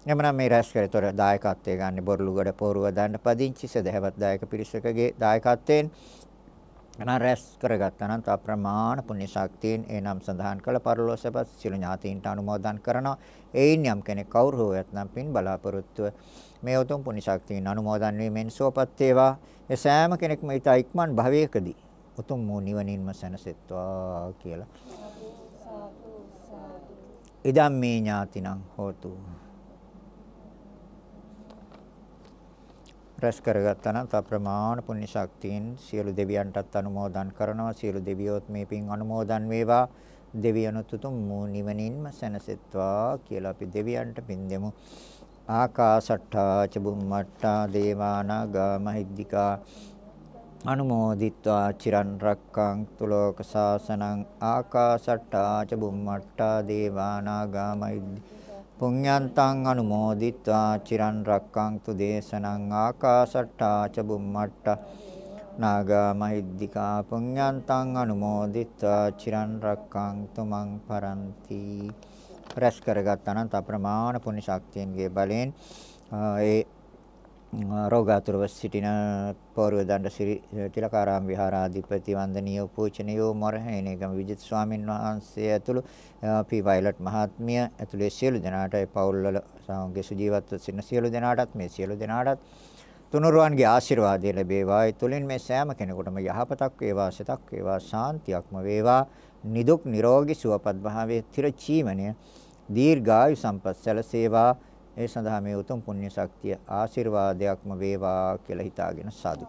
එමනම් මේ රැස් කරතොර දායකත්වයේ ගන්න බොරළුගඩ පෝරුව දාන්න පදිංචි සදහවත් දායක පිරිසකගේ දායකත්වයෙන් එනම් රැස් කරගත් අනන්ත අප්‍රමාණ පුණ්‍ය ශක්තියෙන් ඒ නම් සඳහන් කළ පරිලෝකසපත් සිළු ඥාතීන්ට අනුමෝදන් කරනවා. එයින් යම් කෙනෙක් කවුරු හෝ යත්නම් පින් බලාපොරොත්තු මේ උතුම් පුණ්‍ය ශක්තියින් අනුමෝදන් වීමෙන් සුවපත් වේවා. ඒ සෑම කෙනෙක්ම ඊට ඉක්මන් භවයකදී උතුම් වූ නිවනින්ම සැනසෙත්වා කියලා. ඉදම් මේ ඥාතිනම් හෝතු. රැස් කරගත්තා නම් අප්‍රමාණ පුණ්‍ය ශක්තියින් සියලු දෙවියන්ටත් අනුමෝදන් කරනවා. සියලු දෙවියොත් මේ පින් අනුමෝදන් වේවා. දෙවියනුත් උතුම් වූ නිවනින්ම සැනසෙත්වා කියලා අපි දෙවියන්ට පින් දෙමු. ආකාශට්ටා ච බුම්මට්ටා දේවානාගා මහිද්దికා අනුමෝදිත්වා චිරන් රක්කං තුලෝක සාසනං ආකාශට්ටා ච බුම්මට්ටා දේවානාගා මහිද්දි පුඤ්ඤන්තං අනුමෝදිත්වා චිරන් රක්කං තු දේශනං ආකාශට්ටා ච බුම්මට්ටා නාගා මහිද්దికා පුඤ්ඤන්තං අනුමෝදිත්වා චිරන් රක්කං තුමන් පරන්ති රැස් කරගත් අනන්ත අප්‍රමාණ පුණ්‍ය ශක්තියන්ගේ බලයෙන් ඒ රෝගාතුරව සිටින පෞරව දණ්ඩ ශ්‍රී තිලකාරාම විහාරාධිපති වන්දනීය පූජනීය මොරහේනේගම විජිත් ස්වාමින් වහන්සේ ඇතුළු පී වයිලට් මහත්මිය ඇතුළේ සියලු දෙනාට ඒ පෞල්වල සමගිය සුජීවත්ව සිටින සියලු දෙනාටත් මේ සියලු දෙනාටත් තුනුරුවන්ගේ ආශිර්වාදය ලැබේවා. ඒ තුලින් මේ සෑම කෙනෙකුටම යහපතක් වේවා, සිතක් වේවා, ශාන්තියක්ම වේවා. නිදුක් නිරෝගී සුවපත් භාවයේ තිර ජීවනයේ දීර්ඝායු සම්පත් සැලසේවා ඒ සඳහා මේ උතුම් පුණ්‍ය ශක්තිය ආශිර්වාදයක්ම වේවා කියලා හිතාගෙන සාදු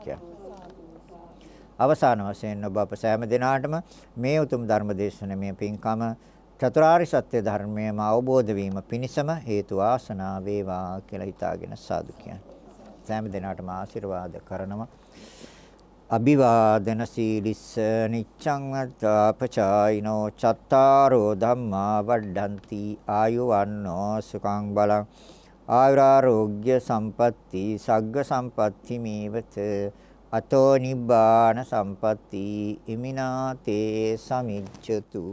අවසාන වශයෙන් ඔබ අප සෑම දිනාටම මේ උතුම් ධර්ම දේශනමේ පින්කම චතුරාර්ය සත්‍ය ධර්මයම අවබෝධ වීම පිණිසම හේතු ආසනා වේවා කියලා හිතාගෙන සාදු සෑම දිනාටම ආශිර්වාද කරනවා අභිවාදන සීලිස්ස නිච්ඡං අත්තාපචායිනෝ චත්තාරෝ ධම්මා වඩ්ඩಂತಿ ආයුවන්නෝ සුඛං බලං ආයුරාෝග්‍ය සම්පatti සග්ග සම්පatti මේවත අතෝ නිබ්බාන සම්පatti ඉමිනාතේ සමිච්ඡතු